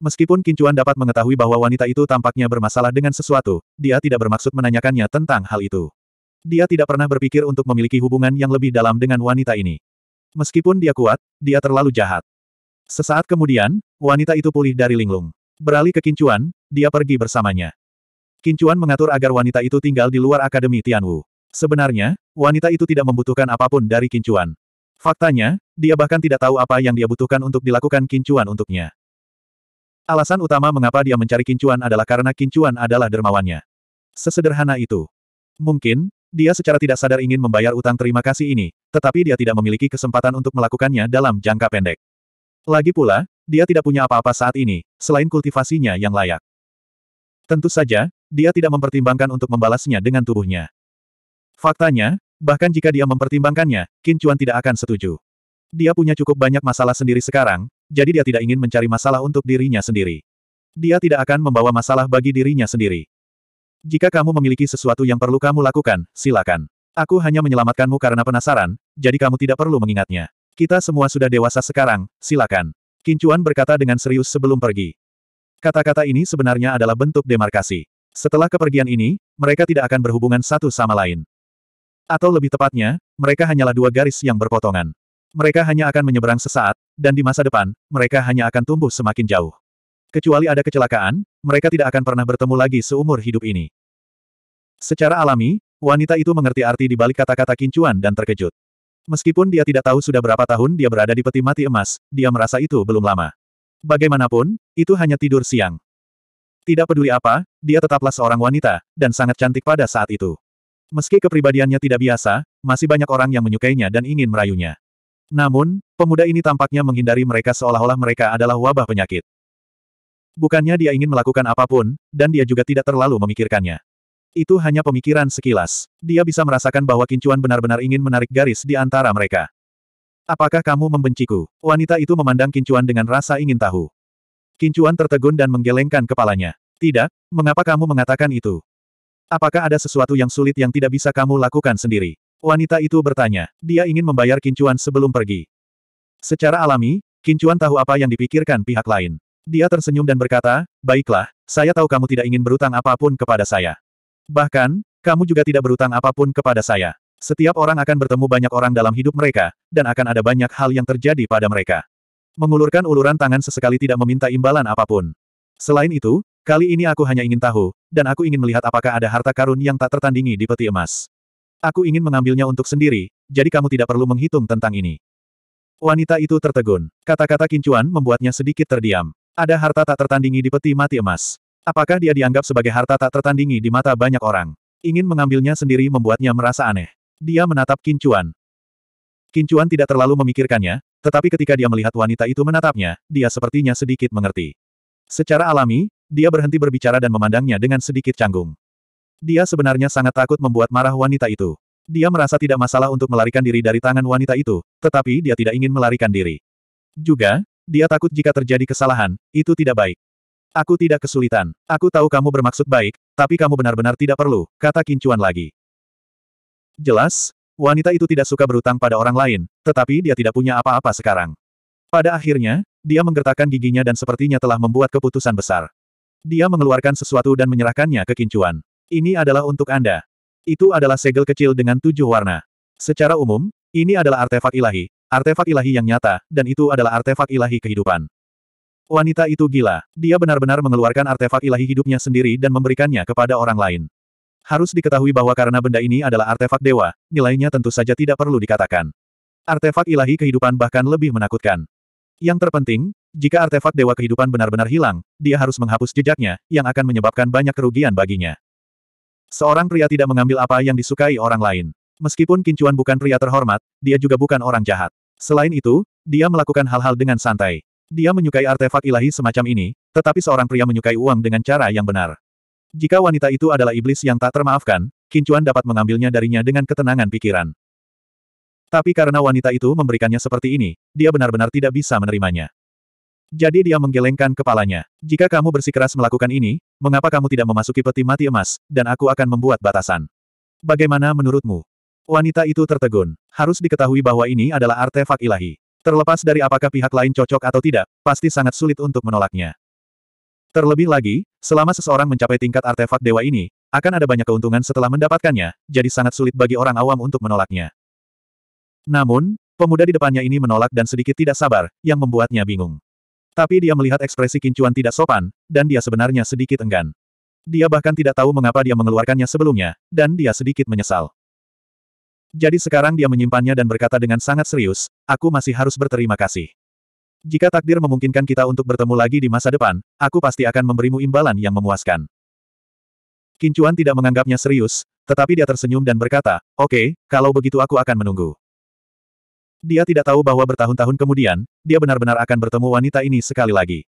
Meskipun Kincuan dapat mengetahui bahwa wanita itu tampaknya bermasalah dengan sesuatu, dia tidak bermaksud menanyakannya tentang hal itu. Dia tidak pernah berpikir untuk memiliki hubungan yang lebih dalam dengan wanita ini. Meskipun dia kuat, dia terlalu jahat. Sesaat kemudian, wanita itu pulih dari linglung. Beralih ke Kincuan, dia pergi bersamanya. Kincuan mengatur agar wanita itu tinggal di luar Akademi Tianwu. Sebenarnya, wanita itu tidak membutuhkan apapun dari Kincuan. Faktanya, dia bahkan tidak tahu apa yang dia butuhkan untuk dilakukan Kincuan untuknya. Alasan utama mengapa dia mencari kincuan adalah karena kincuan adalah dermawannya. Sesederhana itu. Mungkin, dia secara tidak sadar ingin membayar utang terima kasih ini, tetapi dia tidak memiliki kesempatan untuk melakukannya dalam jangka pendek. Lagi pula, dia tidak punya apa-apa saat ini, selain kultivasinya yang layak. Tentu saja, dia tidak mempertimbangkan untuk membalasnya dengan tubuhnya. Faktanya, bahkan jika dia mempertimbangkannya, kincuan tidak akan setuju. Dia punya cukup banyak masalah sendiri sekarang, jadi dia tidak ingin mencari masalah untuk dirinya sendiri. Dia tidak akan membawa masalah bagi dirinya sendiri. Jika kamu memiliki sesuatu yang perlu kamu lakukan, silakan. Aku hanya menyelamatkanmu karena penasaran, jadi kamu tidak perlu mengingatnya. Kita semua sudah dewasa sekarang, silakan. Kincuan berkata dengan serius sebelum pergi. Kata-kata ini sebenarnya adalah bentuk demarkasi. Setelah kepergian ini, mereka tidak akan berhubungan satu sama lain. Atau lebih tepatnya, mereka hanyalah dua garis yang berpotongan. Mereka hanya akan menyeberang sesaat, dan di masa depan, mereka hanya akan tumbuh semakin jauh. Kecuali ada kecelakaan, mereka tidak akan pernah bertemu lagi seumur hidup ini. Secara alami, wanita itu mengerti arti di balik kata-kata kincuan dan terkejut. Meskipun dia tidak tahu sudah berapa tahun dia berada di peti mati emas, dia merasa itu belum lama. Bagaimanapun, itu hanya tidur siang. Tidak peduli apa, dia tetaplah seorang wanita, dan sangat cantik pada saat itu. Meski kepribadiannya tidak biasa, masih banyak orang yang menyukainya dan ingin merayunya. Namun, pemuda ini tampaknya menghindari mereka seolah-olah mereka adalah wabah penyakit. Bukannya dia ingin melakukan apapun, dan dia juga tidak terlalu memikirkannya. Itu hanya pemikiran sekilas. Dia bisa merasakan bahwa Kincuan benar-benar ingin menarik garis di antara mereka. Apakah kamu membenciku? Wanita itu memandang Kincuan dengan rasa ingin tahu. Kincuan tertegun dan menggelengkan kepalanya. Tidak, mengapa kamu mengatakan itu? Apakah ada sesuatu yang sulit yang tidak bisa kamu lakukan sendiri? Wanita itu bertanya. Dia ingin membayar Kincuan sebelum pergi. Secara alami, Kincuan tahu apa yang dipikirkan pihak lain. Dia tersenyum dan berkata, Baiklah, saya tahu kamu tidak ingin berutang apapun kepada saya. Bahkan, kamu juga tidak berutang apapun kepada saya. Setiap orang akan bertemu banyak orang dalam hidup mereka, dan akan ada banyak hal yang terjadi pada mereka. Mengulurkan uluran tangan sesekali tidak meminta imbalan apapun. Selain itu, kali ini aku hanya ingin tahu, dan aku ingin melihat apakah ada harta karun yang tak tertandingi di peti emas. Aku ingin mengambilnya untuk sendiri, jadi kamu tidak perlu menghitung tentang ini. Wanita itu tertegun. Kata-kata kincuan membuatnya sedikit terdiam. Ada harta tak tertandingi di peti mati emas. Apakah dia dianggap sebagai harta tak tertandingi di mata banyak orang? Ingin mengambilnya sendiri membuatnya merasa aneh. Dia menatap kincuan. Kincuan tidak terlalu memikirkannya, tetapi ketika dia melihat wanita itu menatapnya, dia sepertinya sedikit mengerti. Secara alami, dia berhenti berbicara dan memandangnya dengan sedikit canggung. Dia sebenarnya sangat takut membuat marah wanita itu. Dia merasa tidak masalah untuk melarikan diri dari tangan wanita itu, tetapi dia tidak ingin melarikan diri. Juga, dia takut jika terjadi kesalahan, itu tidak baik. Aku tidak kesulitan. Aku tahu kamu bermaksud baik, tapi kamu benar-benar tidak perlu, kata Kincuan lagi. Jelas, wanita itu tidak suka berutang pada orang lain, tetapi dia tidak punya apa-apa sekarang. Pada akhirnya, dia menggertakkan giginya dan sepertinya telah membuat keputusan besar. Dia mengeluarkan sesuatu dan menyerahkannya ke Kincuan. Ini adalah untuk Anda. Itu adalah segel kecil dengan tujuh warna. Secara umum, ini adalah artefak ilahi, artefak ilahi yang nyata, dan itu adalah artefak ilahi kehidupan. Wanita itu gila. Dia benar-benar mengeluarkan artefak ilahi hidupnya sendiri dan memberikannya kepada orang lain. Harus diketahui bahwa karena benda ini adalah artefak dewa, nilainya tentu saja tidak perlu dikatakan. Artefak ilahi kehidupan bahkan lebih menakutkan. Yang terpenting, jika artefak dewa kehidupan benar-benar hilang, dia harus menghapus jejaknya, yang akan menyebabkan banyak kerugian baginya. Seorang pria tidak mengambil apa yang disukai orang lain. Meskipun Kincuan bukan pria terhormat, dia juga bukan orang jahat. Selain itu, dia melakukan hal-hal dengan santai. Dia menyukai artefak ilahi semacam ini, tetapi seorang pria menyukai uang dengan cara yang benar. Jika wanita itu adalah iblis yang tak termaafkan, Kincuan dapat mengambilnya darinya dengan ketenangan pikiran. Tapi karena wanita itu memberikannya seperti ini, dia benar-benar tidak bisa menerimanya. Jadi dia menggelengkan kepalanya. Jika kamu bersikeras melakukan ini, mengapa kamu tidak memasuki peti mati emas, dan aku akan membuat batasan. Bagaimana menurutmu? Wanita itu tertegun. Harus diketahui bahwa ini adalah artefak ilahi. Terlepas dari apakah pihak lain cocok atau tidak, pasti sangat sulit untuk menolaknya. Terlebih lagi, selama seseorang mencapai tingkat artefak dewa ini, akan ada banyak keuntungan setelah mendapatkannya, jadi sangat sulit bagi orang awam untuk menolaknya. Namun, pemuda di depannya ini menolak dan sedikit tidak sabar, yang membuatnya bingung. Tapi dia melihat ekspresi kincuan tidak sopan, dan dia sebenarnya sedikit enggan. Dia bahkan tidak tahu mengapa dia mengeluarkannya sebelumnya, dan dia sedikit menyesal. Jadi sekarang dia menyimpannya dan berkata dengan sangat serius, aku masih harus berterima kasih. Jika takdir memungkinkan kita untuk bertemu lagi di masa depan, aku pasti akan memberimu imbalan yang memuaskan. Kincuan tidak menganggapnya serius, tetapi dia tersenyum dan berkata, oke, okay, kalau begitu aku akan menunggu. Dia tidak tahu bahwa bertahun-tahun kemudian, dia benar-benar akan bertemu wanita ini sekali lagi.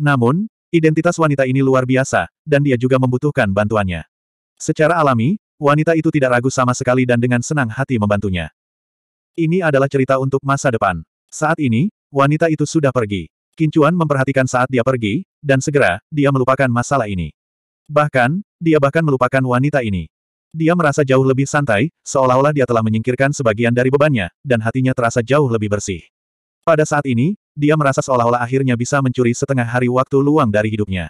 Namun, identitas wanita ini luar biasa, dan dia juga membutuhkan bantuannya. Secara alami, wanita itu tidak ragu sama sekali dan dengan senang hati membantunya. Ini adalah cerita untuk masa depan. Saat ini, wanita itu sudah pergi. Kincuan memperhatikan saat dia pergi, dan segera, dia melupakan masalah ini. Bahkan, dia bahkan melupakan wanita ini. Dia merasa jauh lebih santai, seolah-olah dia telah menyingkirkan sebagian dari bebannya, dan hatinya terasa jauh lebih bersih. Pada saat ini, dia merasa seolah-olah akhirnya bisa mencuri setengah hari waktu luang dari hidupnya.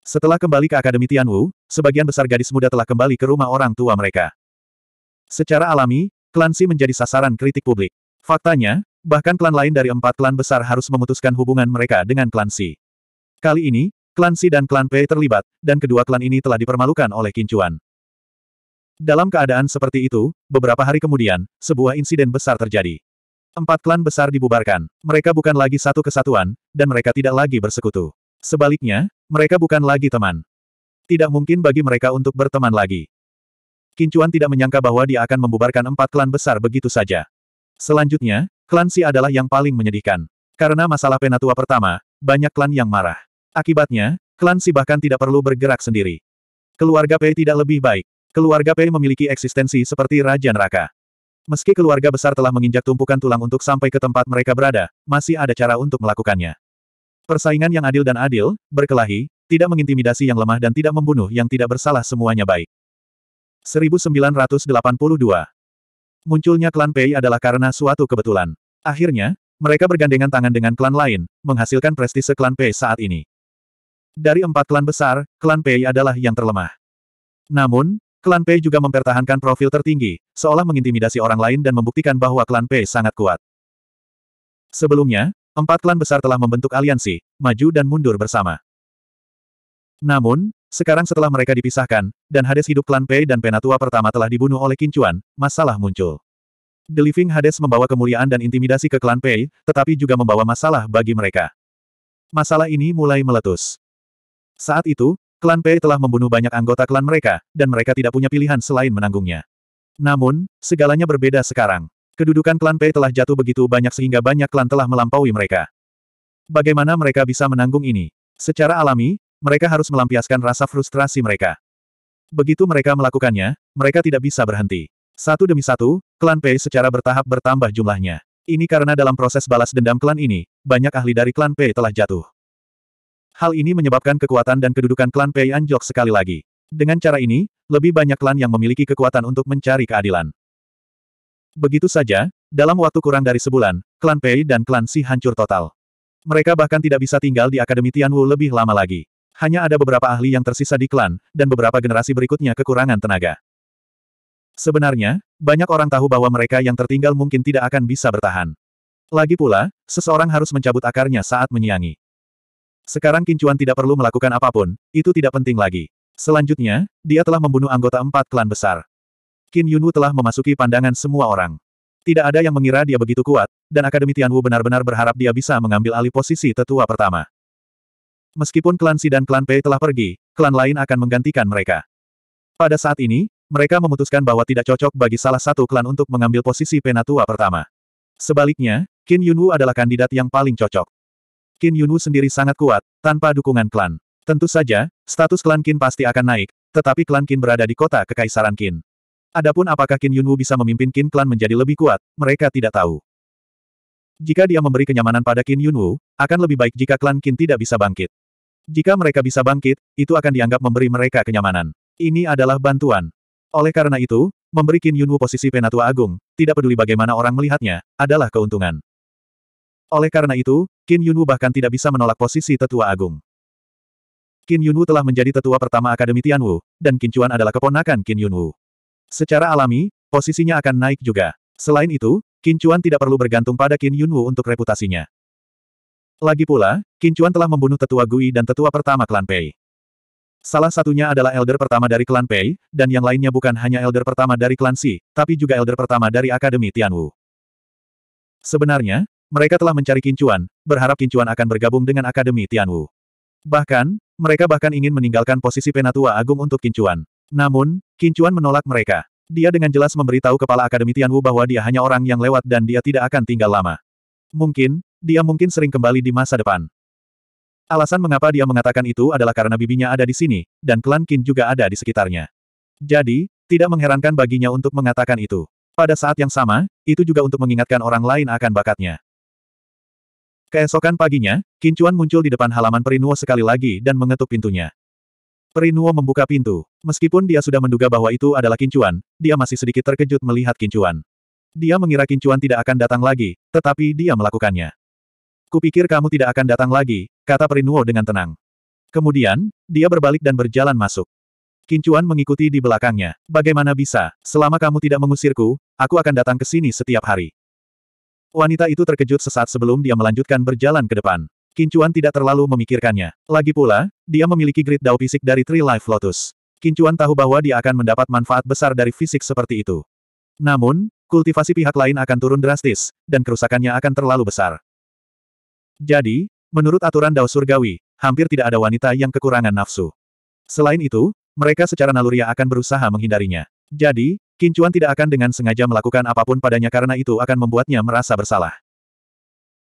Setelah kembali ke Akademi Tianwu, sebagian besar gadis muda telah kembali ke rumah orang tua mereka. Secara alami, klan Si menjadi sasaran kritik publik. Faktanya, bahkan klan lain dari empat klan besar harus memutuskan hubungan mereka dengan klan Si. Kali ini, klan Si dan klan Pei terlibat, dan kedua klan ini telah dipermalukan oleh Kincuan. Dalam keadaan seperti itu, beberapa hari kemudian, sebuah insiden besar terjadi. Empat klan besar dibubarkan. Mereka bukan lagi satu kesatuan, dan mereka tidak lagi bersekutu. Sebaliknya, mereka bukan lagi teman. Tidak mungkin bagi mereka untuk berteman lagi. Kincuan tidak menyangka bahwa dia akan membubarkan empat klan besar begitu saja. Selanjutnya, klan Si adalah yang paling menyedihkan. Karena masalah penatua pertama, banyak klan yang marah. Akibatnya, klan Si bahkan tidak perlu bergerak sendiri. Keluarga Pei tidak lebih baik. Keluarga Pei memiliki eksistensi seperti Raja Neraka. Meski keluarga besar telah menginjak tumpukan tulang untuk sampai ke tempat mereka berada, masih ada cara untuk melakukannya. Persaingan yang adil dan adil, berkelahi, tidak mengintimidasi yang lemah dan tidak membunuh yang tidak bersalah semuanya baik. 1982 Munculnya klan Pei adalah karena suatu kebetulan. Akhirnya, mereka bergandengan tangan dengan klan lain, menghasilkan prestise klan Pei saat ini. Dari empat klan besar, klan Pei adalah yang terlemah. Namun, Klan Pei juga mempertahankan profil tertinggi, seolah mengintimidasi orang lain dan membuktikan bahwa klan Pei sangat kuat. Sebelumnya, empat klan besar telah membentuk aliansi, maju dan mundur bersama. Namun, sekarang setelah mereka dipisahkan, dan Hades hidup klan Pei dan Penatua pertama telah dibunuh oleh Kincuan, masalah muncul. The Living Hades membawa kemuliaan dan intimidasi ke klan Pei, tetapi juga membawa masalah bagi mereka. Masalah ini mulai meletus. Saat itu, Klan P telah membunuh banyak anggota klan mereka, dan mereka tidak punya pilihan selain menanggungnya. Namun, segalanya berbeda sekarang. Kedudukan klan P telah jatuh begitu banyak sehingga banyak klan telah melampaui mereka. Bagaimana mereka bisa menanggung ini? Secara alami, mereka harus melampiaskan rasa frustrasi mereka. Begitu mereka melakukannya, mereka tidak bisa berhenti. Satu demi satu, klan P secara bertahap bertambah jumlahnya. Ini karena dalam proses balas dendam klan ini, banyak ahli dari klan P telah jatuh. Hal ini menyebabkan kekuatan dan kedudukan klan Pei anjlok sekali lagi. Dengan cara ini, lebih banyak klan yang memiliki kekuatan untuk mencari keadilan. Begitu saja, dalam waktu kurang dari sebulan, klan Pei dan klan Si hancur total. Mereka bahkan tidak bisa tinggal di Akademi Tianwu lebih lama lagi. Hanya ada beberapa ahli yang tersisa di klan, dan beberapa generasi berikutnya kekurangan tenaga. Sebenarnya, banyak orang tahu bahwa mereka yang tertinggal mungkin tidak akan bisa bertahan. Lagi pula, seseorang harus mencabut akarnya saat menyiangi. Sekarang Kincuan tidak perlu melakukan apapun, itu tidak penting lagi. Selanjutnya, dia telah membunuh anggota empat klan besar. Qin Yunwu telah memasuki pandangan semua orang. Tidak ada yang mengira dia begitu kuat, dan Akademi Tianwu benar-benar berharap dia bisa mengambil alih posisi tetua pertama. Meskipun klan Si dan klan P telah pergi, klan lain akan menggantikan mereka. Pada saat ini, mereka memutuskan bahwa tidak cocok bagi salah satu klan untuk mengambil posisi penatua pertama. Sebaliknya, Qin Yunwu adalah kandidat yang paling cocok. Qin Yunwu sendiri sangat kuat, tanpa dukungan klan. Tentu saja, status klan Qin pasti akan naik, tetapi klan Qin berada di kota Kekaisaran Qin. Adapun apakah Qin Yunwu bisa memimpin Qin klan menjadi lebih kuat, mereka tidak tahu. Jika dia memberi kenyamanan pada Qin Yunwu, akan lebih baik jika klan Qin tidak bisa bangkit. Jika mereka bisa bangkit, itu akan dianggap memberi mereka kenyamanan. Ini adalah bantuan. Oleh karena itu, memberi Qin Yunwu posisi Penatua Agung, tidak peduli bagaimana orang melihatnya, adalah keuntungan. Oleh karena itu, Qin Yunwu bahkan tidak bisa menolak posisi tetua agung. Qin Yunwu telah menjadi tetua pertama Akademi Tianwu, dan Qin Chuan adalah keponakan Qin Yunwu. Secara alami, posisinya akan naik juga. Selain itu, Qin Chuan tidak perlu bergantung pada Qin Yunwu untuk reputasinya. Lagi pula, Qin Chuan telah membunuh tetua Gui dan tetua pertama klan Pei. Salah satunya adalah elder pertama dari klan Pei, dan yang lainnya bukan hanya elder pertama dari klan Si, tapi juga elder pertama dari Akademi Tianwu. Sebenarnya, mereka telah mencari Kincuan, berharap Kincuan akan bergabung dengan Akademi Tianwu. Bahkan, mereka bahkan ingin meninggalkan posisi Penatua Agung untuk Kincuan. Namun, Kincuan menolak mereka. Dia dengan jelas memberitahu kepala Akademi Tianwu bahwa dia hanya orang yang lewat dan dia tidak akan tinggal lama. Mungkin, dia mungkin sering kembali di masa depan. Alasan mengapa dia mengatakan itu adalah karena bibinya ada di sini, dan klan Qin juga ada di sekitarnya. Jadi, tidak mengherankan baginya untuk mengatakan itu. Pada saat yang sama, itu juga untuk mengingatkan orang lain akan bakatnya. Keesokan paginya, Kincuan muncul di depan halaman Perinuo sekali lagi dan mengetuk pintunya. Perinuo membuka pintu. Meskipun dia sudah menduga bahwa itu adalah Kincuan, dia masih sedikit terkejut melihat Kincuan. Dia mengira Kincuan tidak akan datang lagi, tetapi dia melakukannya. Kupikir kamu tidak akan datang lagi, kata Perinuo dengan tenang. Kemudian, dia berbalik dan berjalan masuk. Kincuan mengikuti di belakangnya. Bagaimana bisa? Selama kamu tidak mengusirku, aku akan datang ke sini setiap hari. Wanita itu terkejut sesaat sebelum dia melanjutkan berjalan ke depan. Kincuan tidak terlalu memikirkannya. Lagi pula, dia memiliki grid dao fisik dari Tree Life Lotus. Kincuan tahu bahwa dia akan mendapat manfaat besar dari fisik seperti itu. Namun, kultivasi pihak lain akan turun drastis, dan kerusakannya akan terlalu besar. Jadi, menurut aturan dao surgawi, hampir tidak ada wanita yang kekurangan nafsu. Selain itu, mereka secara naluriah akan berusaha menghindarinya. Jadi, Kincuan tidak akan dengan sengaja melakukan apapun padanya karena itu akan membuatnya merasa bersalah.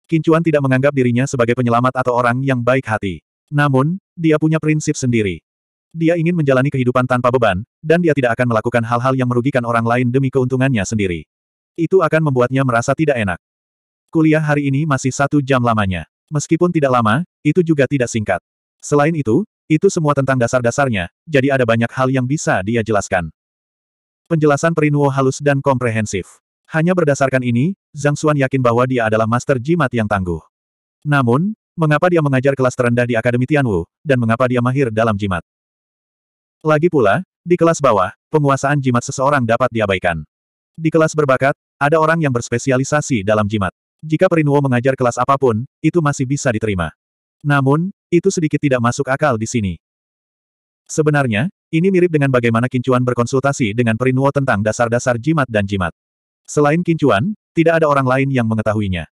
Kincuan tidak menganggap dirinya sebagai penyelamat atau orang yang baik hati. Namun, dia punya prinsip sendiri. Dia ingin menjalani kehidupan tanpa beban, dan dia tidak akan melakukan hal-hal yang merugikan orang lain demi keuntungannya sendiri. Itu akan membuatnya merasa tidak enak. Kuliah hari ini masih satu jam lamanya. Meskipun tidak lama, itu juga tidak singkat. Selain itu, itu semua tentang dasar-dasarnya, jadi ada banyak hal yang bisa dia jelaskan. Penjelasan Perinuo halus dan komprehensif. Hanya berdasarkan ini, Zhang Xuan yakin bahwa dia adalah master jimat yang tangguh. Namun, mengapa dia mengajar kelas terendah di Akademi Tianwu, dan mengapa dia mahir dalam jimat? Lagi pula, di kelas bawah, penguasaan jimat seseorang dapat diabaikan. Di kelas berbakat, ada orang yang berspesialisasi dalam jimat. Jika Perinuo mengajar kelas apapun, itu masih bisa diterima. Namun, itu sedikit tidak masuk akal di sini. Sebenarnya, ini mirip dengan bagaimana Kincuan berkonsultasi dengan Perinuo tentang dasar-dasar jimat dan jimat. Selain Kincuan, tidak ada orang lain yang mengetahuinya.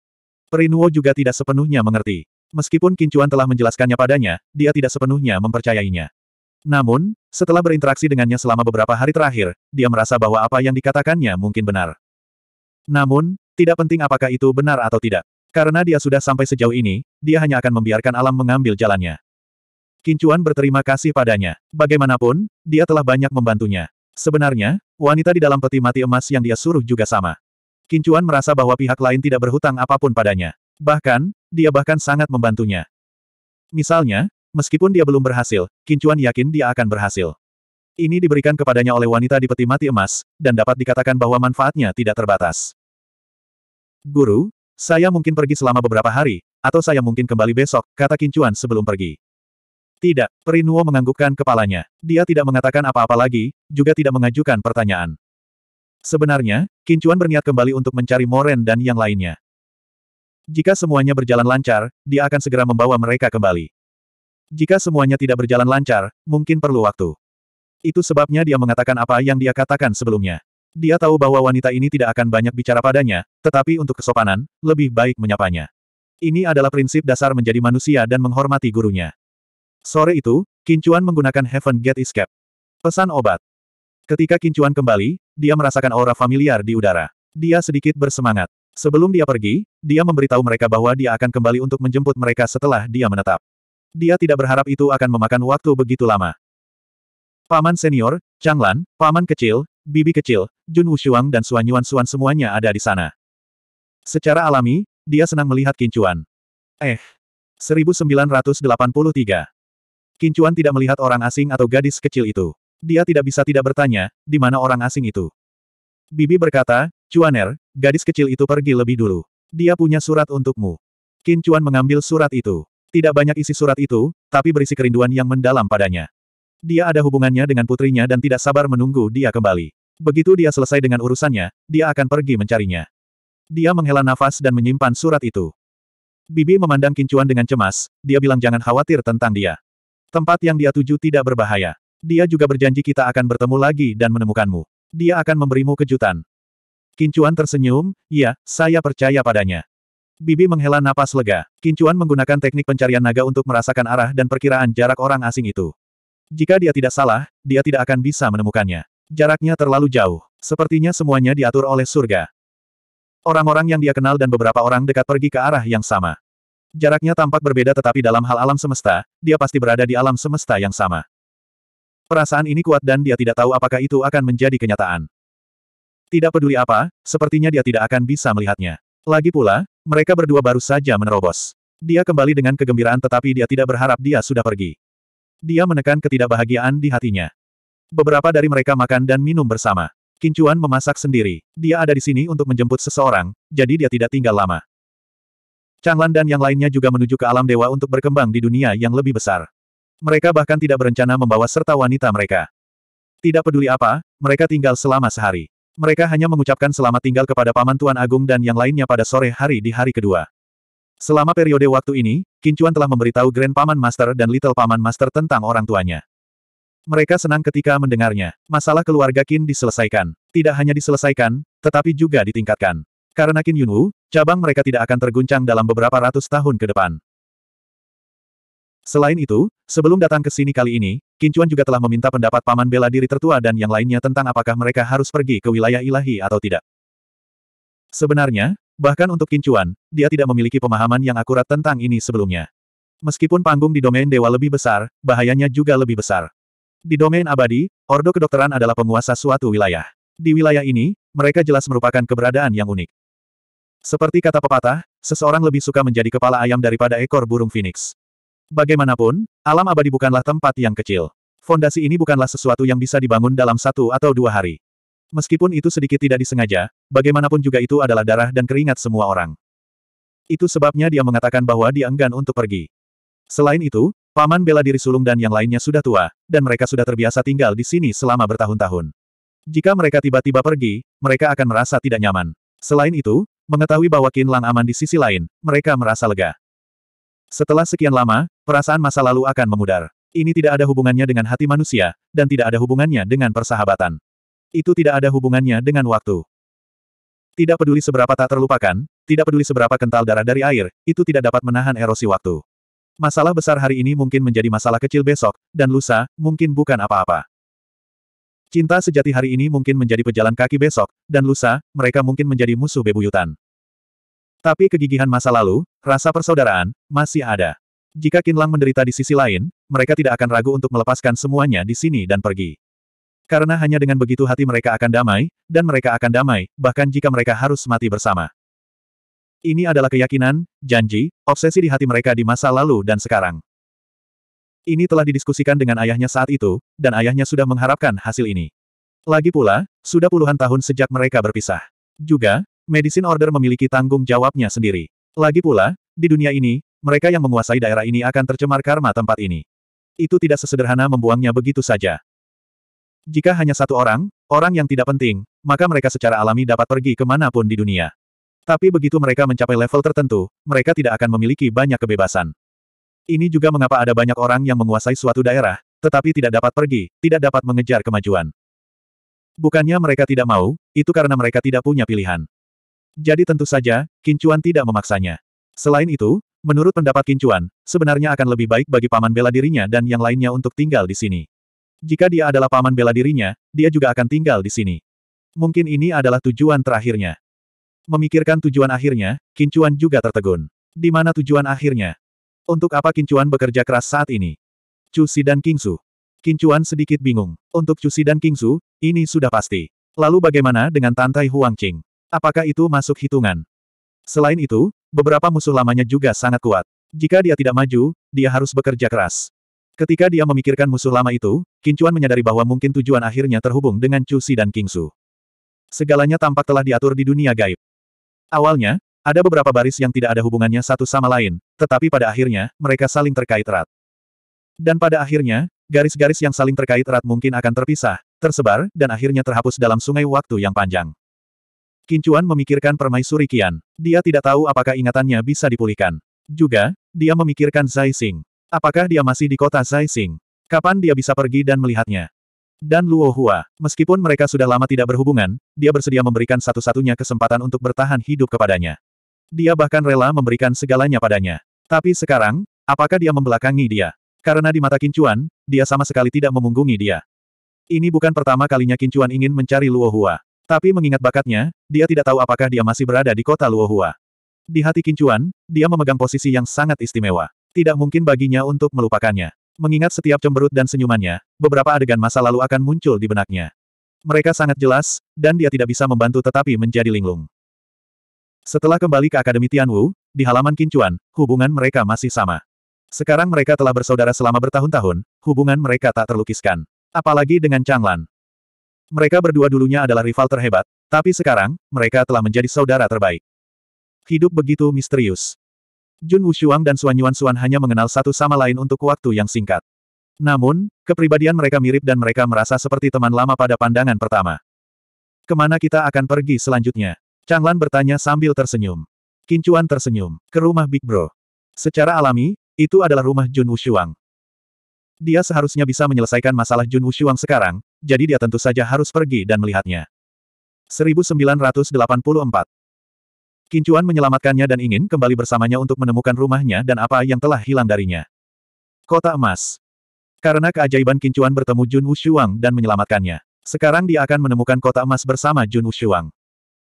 Perinuo juga tidak sepenuhnya mengerti. Meskipun Kincuan telah menjelaskannya padanya, dia tidak sepenuhnya mempercayainya. Namun, setelah berinteraksi dengannya selama beberapa hari terakhir, dia merasa bahwa apa yang dikatakannya mungkin benar. Namun, tidak penting apakah itu benar atau tidak. Karena dia sudah sampai sejauh ini, dia hanya akan membiarkan alam mengambil jalannya. Kincuan berterima kasih padanya. Bagaimanapun, dia telah banyak membantunya. Sebenarnya, wanita di dalam peti mati emas yang dia suruh juga sama. Kincuan merasa bahwa pihak lain tidak berhutang apapun padanya. Bahkan, dia bahkan sangat membantunya. Misalnya, meskipun dia belum berhasil, Kincuan yakin dia akan berhasil. Ini diberikan kepadanya oleh wanita di peti mati emas, dan dapat dikatakan bahwa manfaatnya tidak terbatas. Guru, saya mungkin pergi selama beberapa hari, atau saya mungkin kembali besok, kata Kincuan sebelum pergi. Tidak, Perinuo menganggukkan kepalanya. Dia tidak mengatakan apa-apa lagi, juga tidak mengajukan pertanyaan. Sebenarnya, Kincuan berniat kembali untuk mencari Moren dan yang lainnya. Jika semuanya berjalan lancar, dia akan segera membawa mereka kembali. Jika semuanya tidak berjalan lancar, mungkin perlu waktu. Itu sebabnya dia mengatakan apa yang dia katakan sebelumnya. Dia tahu bahwa wanita ini tidak akan banyak bicara padanya, tetapi untuk kesopanan, lebih baik menyapanya. Ini adalah prinsip dasar menjadi manusia dan menghormati gurunya. Sore itu, Kincuan menggunakan Heaven Get Escape. Pesan obat. Ketika Kincuan kembali, dia merasakan aura familiar di udara. Dia sedikit bersemangat. Sebelum dia pergi, dia memberitahu mereka bahwa dia akan kembali untuk menjemput mereka setelah dia menetap. Dia tidak berharap itu akan memakan waktu begitu lama. Paman senior, Changlan, paman kecil, bibi kecil, Jun Wushuang dan Suan Yuan Suan semuanya ada di sana. Secara alami, dia senang melihat Kincuan. Eh. 1983 Kincuan tidak melihat orang asing atau gadis kecil itu. Dia tidak bisa tidak bertanya, di mana orang asing itu. Bibi berkata, Cuaner, gadis kecil itu pergi lebih dulu. Dia punya surat untukmu. Kincuan mengambil surat itu. Tidak banyak isi surat itu, tapi berisi kerinduan yang mendalam padanya. Dia ada hubungannya dengan putrinya dan tidak sabar menunggu dia kembali. Begitu dia selesai dengan urusannya, dia akan pergi mencarinya. Dia menghela nafas dan menyimpan surat itu. Bibi memandang Kincuan dengan cemas, dia bilang jangan khawatir tentang dia. Tempat yang dia tuju tidak berbahaya. Dia juga berjanji kita akan bertemu lagi dan menemukanmu. Dia akan memberimu kejutan. Kincuan tersenyum, ya, saya percaya padanya. Bibi menghela napas lega. Kincuan menggunakan teknik pencarian naga untuk merasakan arah dan perkiraan jarak orang asing itu. Jika dia tidak salah, dia tidak akan bisa menemukannya. Jaraknya terlalu jauh. Sepertinya semuanya diatur oleh surga. Orang-orang yang dia kenal dan beberapa orang dekat pergi ke arah yang sama. Jaraknya tampak berbeda tetapi dalam hal alam semesta, dia pasti berada di alam semesta yang sama. Perasaan ini kuat dan dia tidak tahu apakah itu akan menjadi kenyataan. Tidak peduli apa, sepertinya dia tidak akan bisa melihatnya. Lagi pula, mereka berdua baru saja menerobos. Dia kembali dengan kegembiraan tetapi dia tidak berharap dia sudah pergi. Dia menekan ketidakbahagiaan di hatinya. Beberapa dari mereka makan dan minum bersama. Kincuan memasak sendiri. Dia ada di sini untuk menjemput seseorang, jadi dia tidak tinggal lama. Changlan dan yang lainnya juga menuju ke alam dewa untuk berkembang di dunia yang lebih besar. Mereka bahkan tidak berencana membawa serta wanita mereka. Tidak peduli apa, mereka tinggal selama sehari. Mereka hanya mengucapkan selamat tinggal kepada Paman Tuan Agung dan yang lainnya pada sore hari di hari kedua. Selama periode waktu ini, Kincuan telah memberitahu Grand Paman Master dan Little Paman Master tentang orang tuanya. Mereka senang ketika mendengarnya. Masalah keluarga Kin diselesaikan. Tidak hanya diselesaikan, tetapi juga ditingkatkan. Karena Qin Yunwu, cabang mereka tidak akan terguncang dalam beberapa ratus tahun ke depan. Selain itu, sebelum datang ke sini kali ini, Kincuan juga telah meminta pendapat paman bela diri tertua dan yang lainnya tentang apakah mereka harus pergi ke wilayah ilahi atau tidak. Sebenarnya, bahkan untuk Kincuan, dia tidak memiliki pemahaman yang akurat tentang ini sebelumnya. Meskipun panggung di domain dewa lebih besar, bahayanya juga lebih besar. Di domain abadi, Ordo Kedokteran adalah penguasa suatu wilayah. Di wilayah ini, mereka jelas merupakan keberadaan yang unik. Seperti kata pepatah, seseorang lebih suka menjadi kepala ayam daripada ekor burung phoenix. Bagaimanapun, alam abadi bukanlah tempat yang kecil. Fondasi ini bukanlah sesuatu yang bisa dibangun dalam satu atau dua hari. Meskipun itu sedikit tidak disengaja, bagaimanapun juga itu adalah darah dan keringat semua orang. Itu sebabnya dia mengatakan bahwa dia enggan untuk pergi. Selain itu, paman bela diri sulung dan yang lainnya sudah tua, dan mereka sudah terbiasa tinggal di sini selama bertahun-tahun. Jika mereka tiba-tiba pergi, mereka akan merasa tidak nyaman. Selain itu, Mengetahui bahwa Qin Lang aman di sisi lain, mereka merasa lega. Setelah sekian lama, perasaan masa lalu akan memudar. Ini tidak ada hubungannya dengan hati manusia, dan tidak ada hubungannya dengan persahabatan. Itu tidak ada hubungannya dengan waktu. Tidak peduli seberapa tak terlupakan, tidak peduli seberapa kental darah dari air, itu tidak dapat menahan erosi waktu. Masalah besar hari ini mungkin menjadi masalah kecil besok, dan lusa, mungkin bukan apa-apa. Cinta sejati hari ini mungkin menjadi pejalan kaki besok, dan lusa, mereka mungkin menjadi musuh bebuyutan. Tapi kegigihan masa lalu, rasa persaudaraan, masih ada. Jika Kinlang menderita di sisi lain, mereka tidak akan ragu untuk melepaskan semuanya di sini dan pergi. Karena hanya dengan begitu hati mereka akan damai, dan mereka akan damai, bahkan jika mereka harus mati bersama. Ini adalah keyakinan, janji, obsesi di hati mereka di masa lalu dan sekarang. Ini telah didiskusikan dengan ayahnya saat itu, dan ayahnya sudah mengharapkan hasil ini. Lagi pula, sudah puluhan tahun sejak mereka berpisah. Juga, Medicine Order memiliki tanggung jawabnya sendiri. Lagi pula, di dunia ini, mereka yang menguasai daerah ini akan tercemar karma tempat ini. Itu tidak sesederhana membuangnya begitu saja. Jika hanya satu orang, orang yang tidak penting, maka mereka secara alami dapat pergi kemanapun di dunia. Tapi begitu mereka mencapai level tertentu, mereka tidak akan memiliki banyak kebebasan. Ini juga mengapa ada banyak orang yang menguasai suatu daerah, tetapi tidak dapat pergi, tidak dapat mengejar kemajuan. Bukannya mereka tidak mau, itu karena mereka tidak punya pilihan. Jadi tentu saja, Kincuan tidak memaksanya. Selain itu, menurut pendapat Kincuan, sebenarnya akan lebih baik bagi paman bela dirinya dan yang lainnya untuk tinggal di sini. Jika dia adalah paman bela dirinya, dia juga akan tinggal di sini. Mungkin ini adalah tujuan terakhirnya. Memikirkan tujuan akhirnya, Kincuan juga tertegun. Di mana tujuan akhirnya? Untuk apa Kincuan bekerja keras saat ini? Cusi dan Kingsu. Kincuan sedikit bingung. Untuk Cusi dan Kingsu, ini sudah pasti. Lalu bagaimana dengan Tantai Qing? Apakah itu masuk hitungan? Selain itu, beberapa musuh lamanya juga sangat kuat. Jika dia tidak maju, dia harus bekerja keras. Ketika dia memikirkan musuh lama itu, Kincuan menyadari bahwa mungkin tujuan akhirnya terhubung dengan Cusi dan Kingsu. Segalanya tampak telah diatur di dunia gaib. Awalnya, ada beberapa baris yang tidak ada hubungannya satu sama lain, tetapi pada akhirnya, mereka saling terkait erat. Dan pada akhirnya, garis-garis yang saling terkait erat mungkin akan terpisah, tersebar, dan akhirnya terhapus dalam sungai waktu yang panjang. Kincuan memikirkan permaisuri Kian. Dia tidak tahu apakah ingatannya bisa dipulihkan. Juga, dia memikirkan Zai Sing. Apakah dia masih di kota Zai Sing? Kapan dia bisa pergi dan melihatnya? Dan Luo Hua, meskipun mereka sudah lama tidak berhubungan, dia bersedia memberikan satu-satunya kesempatan untuk bertahan hidup kepadanya. Dia bahkan rela memberikan segalanya padanya. Tapi sekarang, apakah dia membelakangi dia? Karena di mata Kincuan, dia sama sekali tidak memunggungi dia. Ini bukan pertama kalinya Kincuan ingin mencari Luohua. Tapi mengingat bakatnya, dia tidak tahu apakah dia masih berada di kota Luohua. Di hati Kincuan, dia memegang posisi yang sangat istimewa. Tidak mungkin baginya untuk melupakannya. Mengingat setiap cemberut dan senyumannya, beberapa adegan masa lalu akan muncul di benaknya. Mereka sangat jelas, dan dia tidak bisa membantu tetapi menjadi linglung. Setelah kembali ke Akademi Tianwu, di halaman Kincuan, hubungan mereka masih sama. Sekarang mereka telah bersaudara selama bertahun-tahun, hubungan mereka tak terlukiskan. Apalagi dengan Changlan. Mereka berdua dulunya adalah rival terhebat, tapi sekarang, mereka telah menjadi saudara terbaik. Hidup begitu misterius. Jun Wushuang dan Suan Yuan Suan hanya mengenal satu sama lain untuk waktu yang singkat. Namun, kepribadian mereka mirip dan mereka merasa seperti teman lama pada pandangan pertama. Kemana kita akan pergi selanjutnya? Changlan bertanya sambil tersenyum. Kincuan tersenyum. Ke rumah Big Bro. Secara alami, itu adalah rumah Jun Wushuang. Dia seharusnya bisa menyelesaikan masalah Jun Wushuang sekarang, jadi dia tentu saja harus pergi dan melihatnya. 1984 Kincuan menyelamatkannya dan ingin kembali bersamanya untuk menemukan rumahnya dan apa yang telah hilang darinya. Kota Emas Karena keajaiban Kincuan bertemu Jun Wushuang dan menyelamatkannya. Sekarang dia akan menemukan kota emas bersama Jun Wushuang.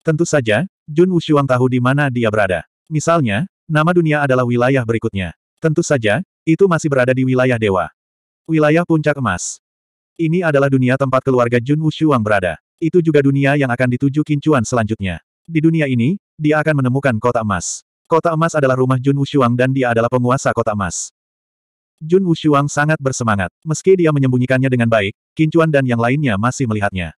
Tentu saja, Jun Wushuang tahu di mana dia berada. Misalnya, nama dunia adalah wilayah berikutnya. Tentu saja, itu masih berada di wilayah dewa. Wilayah puncak emas. Ini adalah dunia tempat keluarga Jun Wushuang berada. Itu juga dunia yang akan dituju Kincuan selanjutnya. Di dunia ini, dia akan menemukan kota emas. Kota emas adalah rumah Jun Wushuang dan dia adalah penguasa kota emas. Jun Wushuang sangat bersemangat. Meski dia menyembunyikannya dengan baik, Kincuan dan yang lainnya masih melihatnya.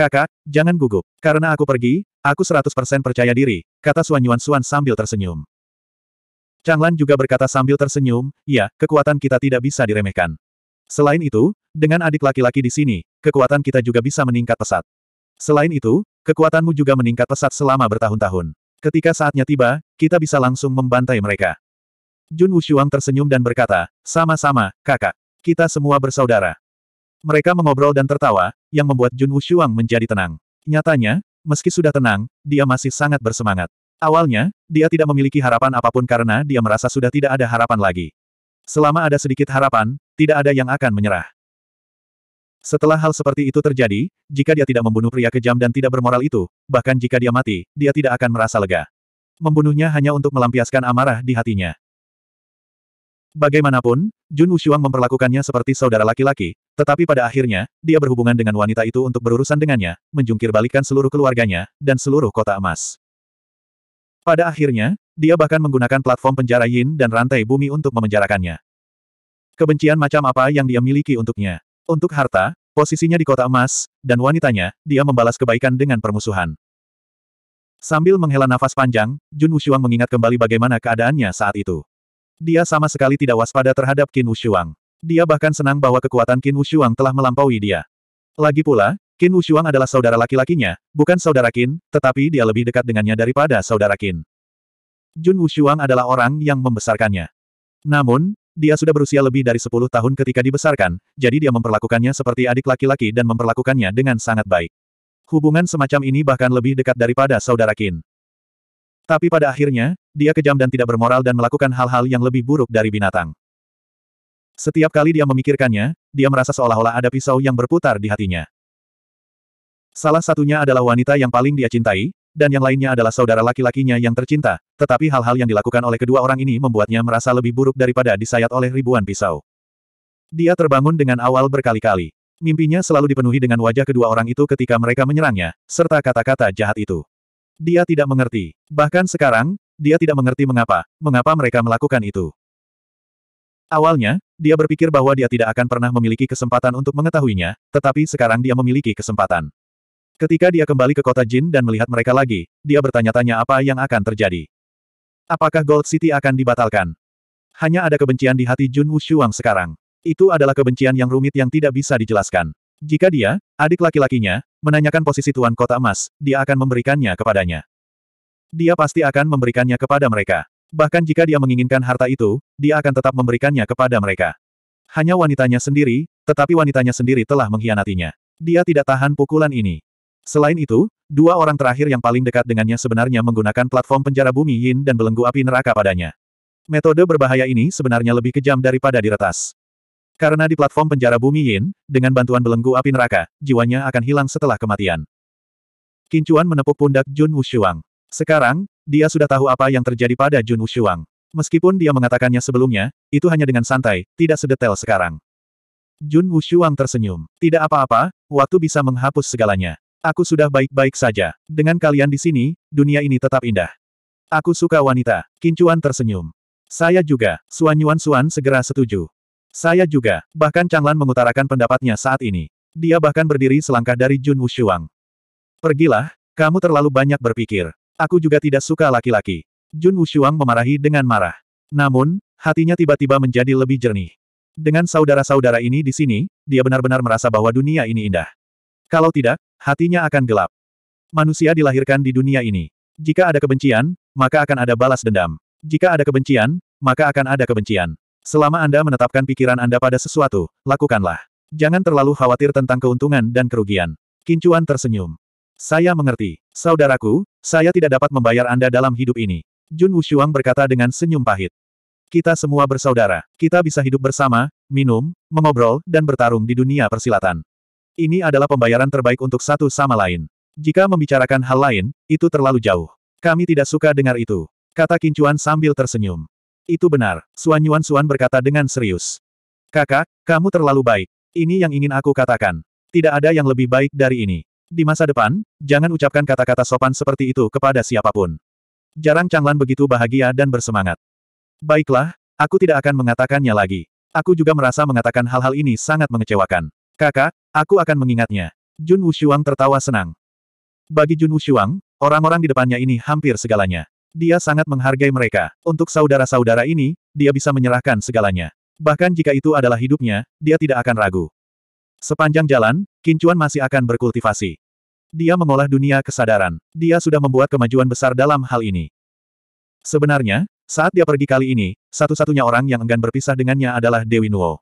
Kakak, jangan gugup. Karena aku pergi, aku 100% percaya diri, kata Suan Yuan Suan sambil tersenyum. Changlan juga berkata sambil tersenyum, ya, kekuatan kita tidak bisa diremehkan. Selain itu, dengan adik laki-laki di sini, kekuatan kita juga bisa meningkat pesat. Selain itu, kekuatanmu juga meningkat pesat selama bertahun-tahun. Ketika saatnya tiba, kita bisa langsung membantai mereka. Jun Wushuang tersenyum dan berkata, sama-sama, kakak. Kita semua bersaudara. Mereka mengobrol dan tertawa, yang membuat Jun Wushuang menjadi tenang. Nyatanya, meski sudah tenang, dia masih sangat bersemangat. Awalnya, dia tidak memiliki harapan apapun karena dia merasa sudah tidak ada harapan lagi. Selama ada sedikit harapan, tidak ada yang akan menyerah. Setelah hal seperti itu terjadi, jika dia tidak membunuh pria kejam dan tidak bermoral itu, bahkan jika dia mati, dia tidak akan merasa lega. Membunuhnya hanya untuk melampiaskan amarah di hatinya. Bagaimanapun, Jun Wushuang memperlakukannya seperti saudara laki-laki, tetapi pada akhirnya, dia berhubungan dengan wanita itu untuk berurusan dengannya, menjungkir balikan seluruh keluarganya, dan seluruh kota emas. Pada akhirnya, dia bahkan menggunakan platform penjara Yin dan rantai bumi untuk memenjarakannya. Kebencian macam apa yang dia miliki untuknya? Untuk harta, posisinya di kota emas, dan wanitanya, dia membalas kebaikan dengan permusuhan. Sambil menghela nafas panjang, Jun Wushuang mengingat kembali bagaimana keadaannya saat itu. Dia sama sekali tidak waspada terhadap Qin Wushuang. Dia bahkan senang bahwa kekuatan Qin Wushuang telah melampaui dia. Lagi pula, Qin Wushuang adalah saudara laki-lakinya, bukan saudara Qin, tetapi dia lebih dekat dengannya daripada saudara Qin. Jun Wushuang adalah orang yang membesarkannya. Namun, dia sudah berusia lebih dari 10 tahun ketika dibesarkan, jadi dia memperlakukannya seperti adik laki-laki dan memperlakukannya dengan sangat baik. Hubungan semacam ini bahkan lebih dekat daripada saudara Qin. Tapi pada akhirnya, dia kejam dan tidak bermoral dan melakukan hal-hal yang lebih buruk dari binatang. Setiap kali dia memikirkannya, dia merasa seolah-olah ada pisau yang berputar di hatinya. Salah satunya adalah wanita yang paling dia cintai, dan yang lainnya adalah saudara laki-lakinya yang tercinta, tetapi hal-hal yang dilakukan oleh kedua orang ini membuatnya merasa lebih buruk daripada disayat oleh ribuan pisau. Dia terbangun dengan awal berkali-kali. Mimpinya selalu dipenuhi dengan wajah kedua orang itu ketika mereka menyerangnya, serta kata-kata jahat itu. Dia tidak mengerti. Bahkan sekarang, dia tidak mengerti mengapa, mengapa mereka melakukan itu. Awalnya, dia berpikir bahwa dia tidak akan pernah memiliki kesempatan untuk mengetahuinya, tetapi sekarang dia memiliki kesempatan. Ketika dia kembali ke kota Jin dan melihat mereka lagi, dia bertanya-tanya apa yang akan terjadi. Apakah Gold City akan dibatalkan? Hanya ada kebencian di hati Jun Wushuang sekarang. Itu adalah kebencian yang rumit yang tidak bisa dijelaskan. Jika dia, adik laki-lakinya, menanyakan posisi Tuan Kota Emas, dia akan memberikannya kepadanya. Dia pasti akan memberikannya kepada mereka. Bahkan jika dia menginginkan harta itu, dia akan tetap memberikannya kepada mereka. Hanya wanitanya sendiri, tetapi wanitanya sendiri telah mengkhianatinya. Dia tidak tahan pukulan ini. Selain itu, dua orang terakhir yang paling dekat dengannya sebenarnya menggunakan platform penjara bumi Yin dan belenggu api neraka padanya. Metode berbahaya ini sebenarnya lebih kejam daripada diretas. Karena di platform penjara bumi Yin, dengan bantuan belenggu api neraka, jiwanya akan hilang setelah kematian. Kincuan menepuk pundak Jun Wushuang. Sekarang, dia sudah tahu apa yang terjadi pada Jun Wushuang. Meskipun dia mengatakannya sebelumnya, itu hanya dengan santai, tidak sedetail sekarang. Jun Wushuang tersenyum. Tidak apa-apa, waktu bisa menghapus segalanya. Aku sudah baik-baik saja. Dengan kalian di sini, dunia ini tetap indah. Aku suka wanita. Kincuan tersenyum. Saya juga, Suan Yuan Suan segera setuju. Saya juga, bahkan Changlan mengutarakan pendapatnya saat ini. Dia bahkan berdiri selangkah dari Jun Wushuang. Pergilah, kamu terlalu banyak berpikir. Aku juga tidak suka laki-laki. Jun Wushuang memarahi dengan marah. Namun, hatinya tiba-tiba menjadi lebih jernih. Dengan saudara-saudara ini di sini, dia benar-benar merasa bahwa dunia ini indah. Kalau tidak, hatinya akan gelap. Manusia dilahirkan di dunia ini. Jika ada kebencian, maka akan ada balas dendam. Jika ada kebencian, maka akan ada kebencian. Selama Anda menetapkan pikiran Anda pada sesuatu, lakukanlah. Jangan terlalu khawatir tentang keuntungan dan kerugian. Kincuan tersenyum. Saya mengerti. Saudaraku, saya tidak dapat membayar Anda dalam hidup ini. Jun Wushuang berkata dengan senyum pahit. Kita semua bersaudara. Kita bisa hidup bersama, minum, mengobrol, dan bertarung di dunia persilatan. Ini adalah pembayaran terbaik untuk satu sama lain. Jika membicarakan hal lain, itu terlalu jauh. Kami tidak suka dengar itu. Kata Kincuan sambil tersenyum. Itu benar, Suan Yuan Suan berkata dengan serius. Kakak, kamu terlalu baik. Ini yang ingin aku katakan. Tidak ada yang lebih baik dari ini. Di masa depan, jangan ucapkan kata-kata sopan seperti itu kepada siapapun. Jarang Changlan begitu bahagia dan bersemangat. Baiklah, aku tidak akan mengatakannya lagi. Aku juga merasa mengatakan hal-hal ini sangat mengecewakan. Kakak, aku akan mengingatnya. Jun Wushuang tertawa senang. Bagi Jun Wushuang, orang-orang di depannya ini hampir segalanya. Dia sangat menghargai mereka. Untuk saudara-saudara ini, dia bisa menyerahkan segalanya. Bahkan jika itu adalah hidupnya, dia tidak akan ragu. Sepanjang jalan, Kincuan masih akan berkultivasi. Dia mengolah dunia kesadaran. Dia sudah membuat kemajuan besar dalam hal ini. Sebenarnya, saat dia pergi kali ini, satu-satunya orang yang enggan berpisah dengannya adalah Dewi Nuo.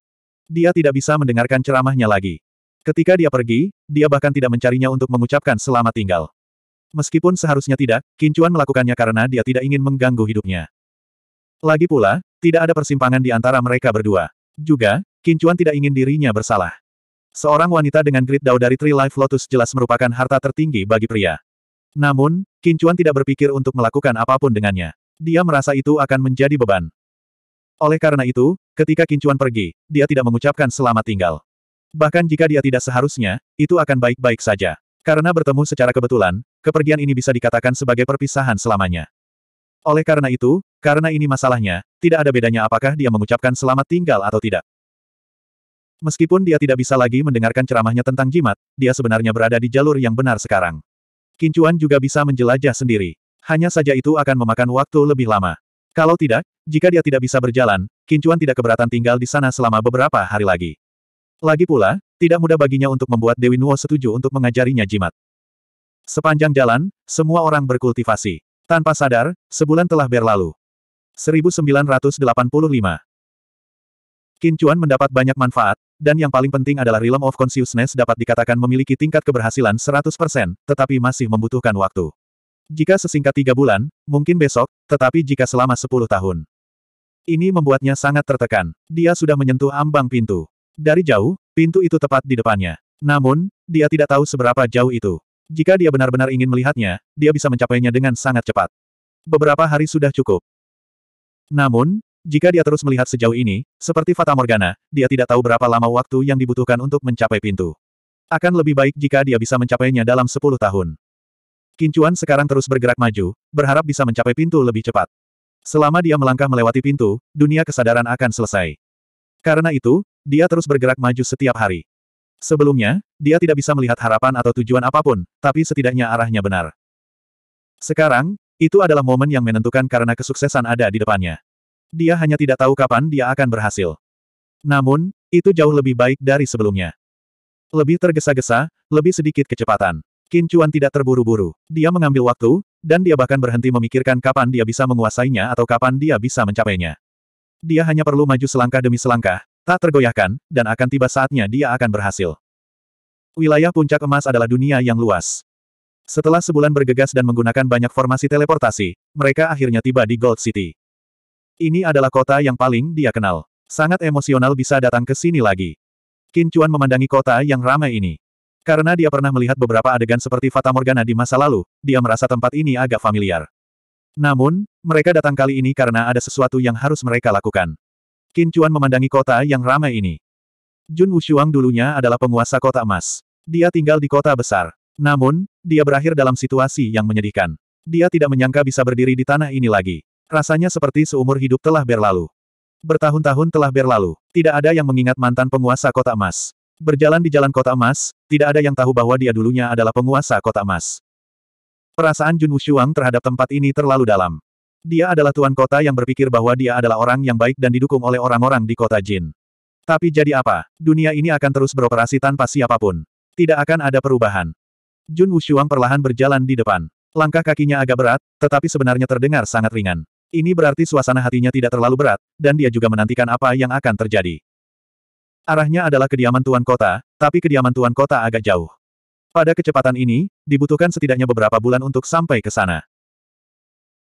Dia tidak bisa mendengarkan ceramahnya lagi. Ketika dia pergi, dia bahkan tidak mencarinya untuk mengucapkan selamat tinggal. Meskipun seharusnya tidak, Kincuan melakukannya karena dia tidak ingin mengganggu hidupnya. Lagi pula, tidak ada persimpangan di antara mereka berdua. Juga, Kincuan tidak ingin dirinya bersalah. Seorang wanita dengan grid dao dari Tree Life Lotus jelas merupakan harta tertinggi bagi pria. Namun, Kincuan tidak berpikir untuk melakukan apapun dengannya. Dia merasa itu akan menjadi beban. Oleh karena itu, ketika Kincuan pergi, dia tidak mengucapkan selamat tinggal. Bahkan jika dia tidak seharusnya, itu akan baik-baik saja. Karena bertemu secara kebetulan, kepergian ini bisa dikatakan sebagai perpisahan selamanya. Oleh karena itu, karena ini masalahnya, tidak ada bedanya apakah dia mengucapkan selamat tinggal atau tidak. Meskipun dia tidak bisa lagi mendengarkan ceramahnya tentang jimat, dia sebenarnya berada di jalur yang benar sekarang. Kincuan juga bisa menjelajah sendiri. Hanya saja itu akan memakan waktu lebih lama. Kalau tidak, jika dia tidak bisa berjalan, Kincuan tidak keberatan tinggal di sana selama beberapa hari lagi. Lagi pula, tidak mudah baginya untuk membuat Dewi Nuo setuju untuk mengajarinya jimat. Sepanjang jalan, semua orang berkultivasi. Tanpa sadar, sebulan telah berlalu. 1985 Qin mendapat banyak manfaat, dan yang paling penting adalah Realm of Consciousness dapat dikatakan memiliki tingkat keberhasilan 100%, tetapi masih membutuhkan waktu. Jika sesingkat tiga bulan, mungkin besok, tetapi jika selama 10 tahun. Ini membuatnya sangat tertekan. Dia sudah menyentuh ambang pintu. Dari jauh, Pintu itu tepat di depannya. Namun, dia tidak tahu seberapa jauh itu. Jika dia benar-benar ingin melihatnya, dia bisa mencapainya dengan sangat cepat. Beberapa hari sudah cukup. Namun, jika dia terus melihat sejauh ini, seperti Fata Morgana, dia tidak tahu berapa lama waktu yang dibutuhkan untuk mencapai pintu. Akan lebih baik jika dia bisa mencapainya dalam 10 tahun. Kincuan sekarang terus bergerak maju, berharap bisa mencapai pintu lebih cepat. Selama dia melangkah melewati pintu, dunia kesadaran akan selesai. Karena itu, dia terus bergerak maju setiap hari. Sebelumnya, dia tidak bisa melihat harapan atau tujuan apapun, tapi setidaknya arahnya benar. Sekarang, itu adalah momen yang menentukan karena kesuksesan ada di depannya. Dia hanya tidak tahu kapan dia akan berhasil. Namun, itu jauh lebih baik dari sebelumnya. Lebih tergesa-gesa, lebih sedikit kecepatan. Qin tidak terburu-buru. Dia mengambil waktu, dan dia bahkan berhenti memikirkan kapan dia bisa menguasainya atau kapan dia bisa mencapainya. Dia hanya perlu maju selangkah demi selangkah, Tak tergoyahkan, dan akan tiba saatnya dia akan berhasil. Wilayah puncak emas adalah dunia yang luas. Setelah sebulan bergegas dan menggunakan banyak formasi teleportasi, mereka akhirnya tiba di Gold City. Ini adalah kota yang paling dia kenal. Sangat emosional bisa datang ke sini lagi. Qin memandangi kota yang ramai ini. Karena dia pernah melihat beberapa adegan seperti Fata Morgana di masa lalu, dia merasa tempat ini agak familiar. Namun, mereka datang kali ini karena ada sesuatu yang harus mereka lakukan. Qin Chuan memandangi kota yang ramai ini. Jun Wushuang dulunya adalah penguasa kota emas. Dia tinggal di kota besar. Namun, dia berakhir dalam situasi yang menyedihkan. Dia tidak menyangka bisa berdiri di tanah ini lagi. Rasanya seperti seumur hidup telah berlalu. Bertahun-tahun telah berlalu, tidak ada yang mengingat mantan penguasa kota emas. Berjalan di jalan kota emas, tidak ada yang tahu bahwa dia dulunya adalah penguasa kota emas. Perasaan Jun Wushuang terhadap tempat ini terlalu dalam. Dia adalah tuan kota yang berpikir bahwa dia adalah orang yang baik dan didukung oleh orang-orang di kota Jin. Tapi jadi apa? Dunia ini akan terus beroperasi tanpa siapapun. Tidak akan ada perubahan. Jun Wushuang perlahan berjalan di depan. Langkah kakinya agak berat, tetapi sebenarnya terdengar sangat ringan. Ini berarti suasana hatinya tidak terlalu berat, dan dia juga menantikan apa yang akan terjadi. Arahnya adalah kediaman tuan kota, tapi kediaman tuan kota agak jauh. Pada kecepatan ini, dibutuhkan setidaknya beberapa bulan untuk sampai ke sana.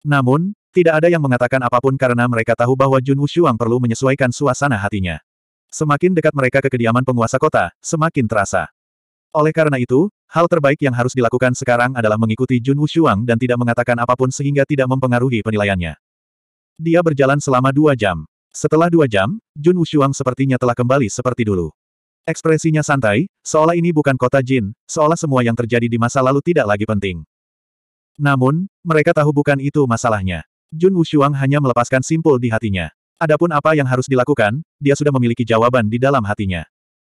Namun, tidak ada yang mengatakan apapun karena mereka tahu bahwa Jun Wushuang perlu menyesuaikan suasana hatinya. Semakin dekat mereka ke kediaman penguasa kota, semakin terasa. Oleh karena itu, hal terbaik yang harus dilakukan sekarang adalah mengikuti Jun Wushuang dan tidak mengatakan apapun sehingga tidak mempengaruhi penilaiannya. Dia berjalan selama dua jam. Setelah dua jam, Jun Wushuang sepertinya telah kembali seperti dulu. Ekspresinya santai, seolah ini bukan kota Jin, seolah semua yang terjadi di masa lalu tidak lagi penting. Namun, mereka tahu bukan itu masalahnya. Jun Wushuang hanya melepaskan simpul di hatinya. Adapun apa yang harus dilakukan, dia sudah memiliki jawaban di dalam hatinya.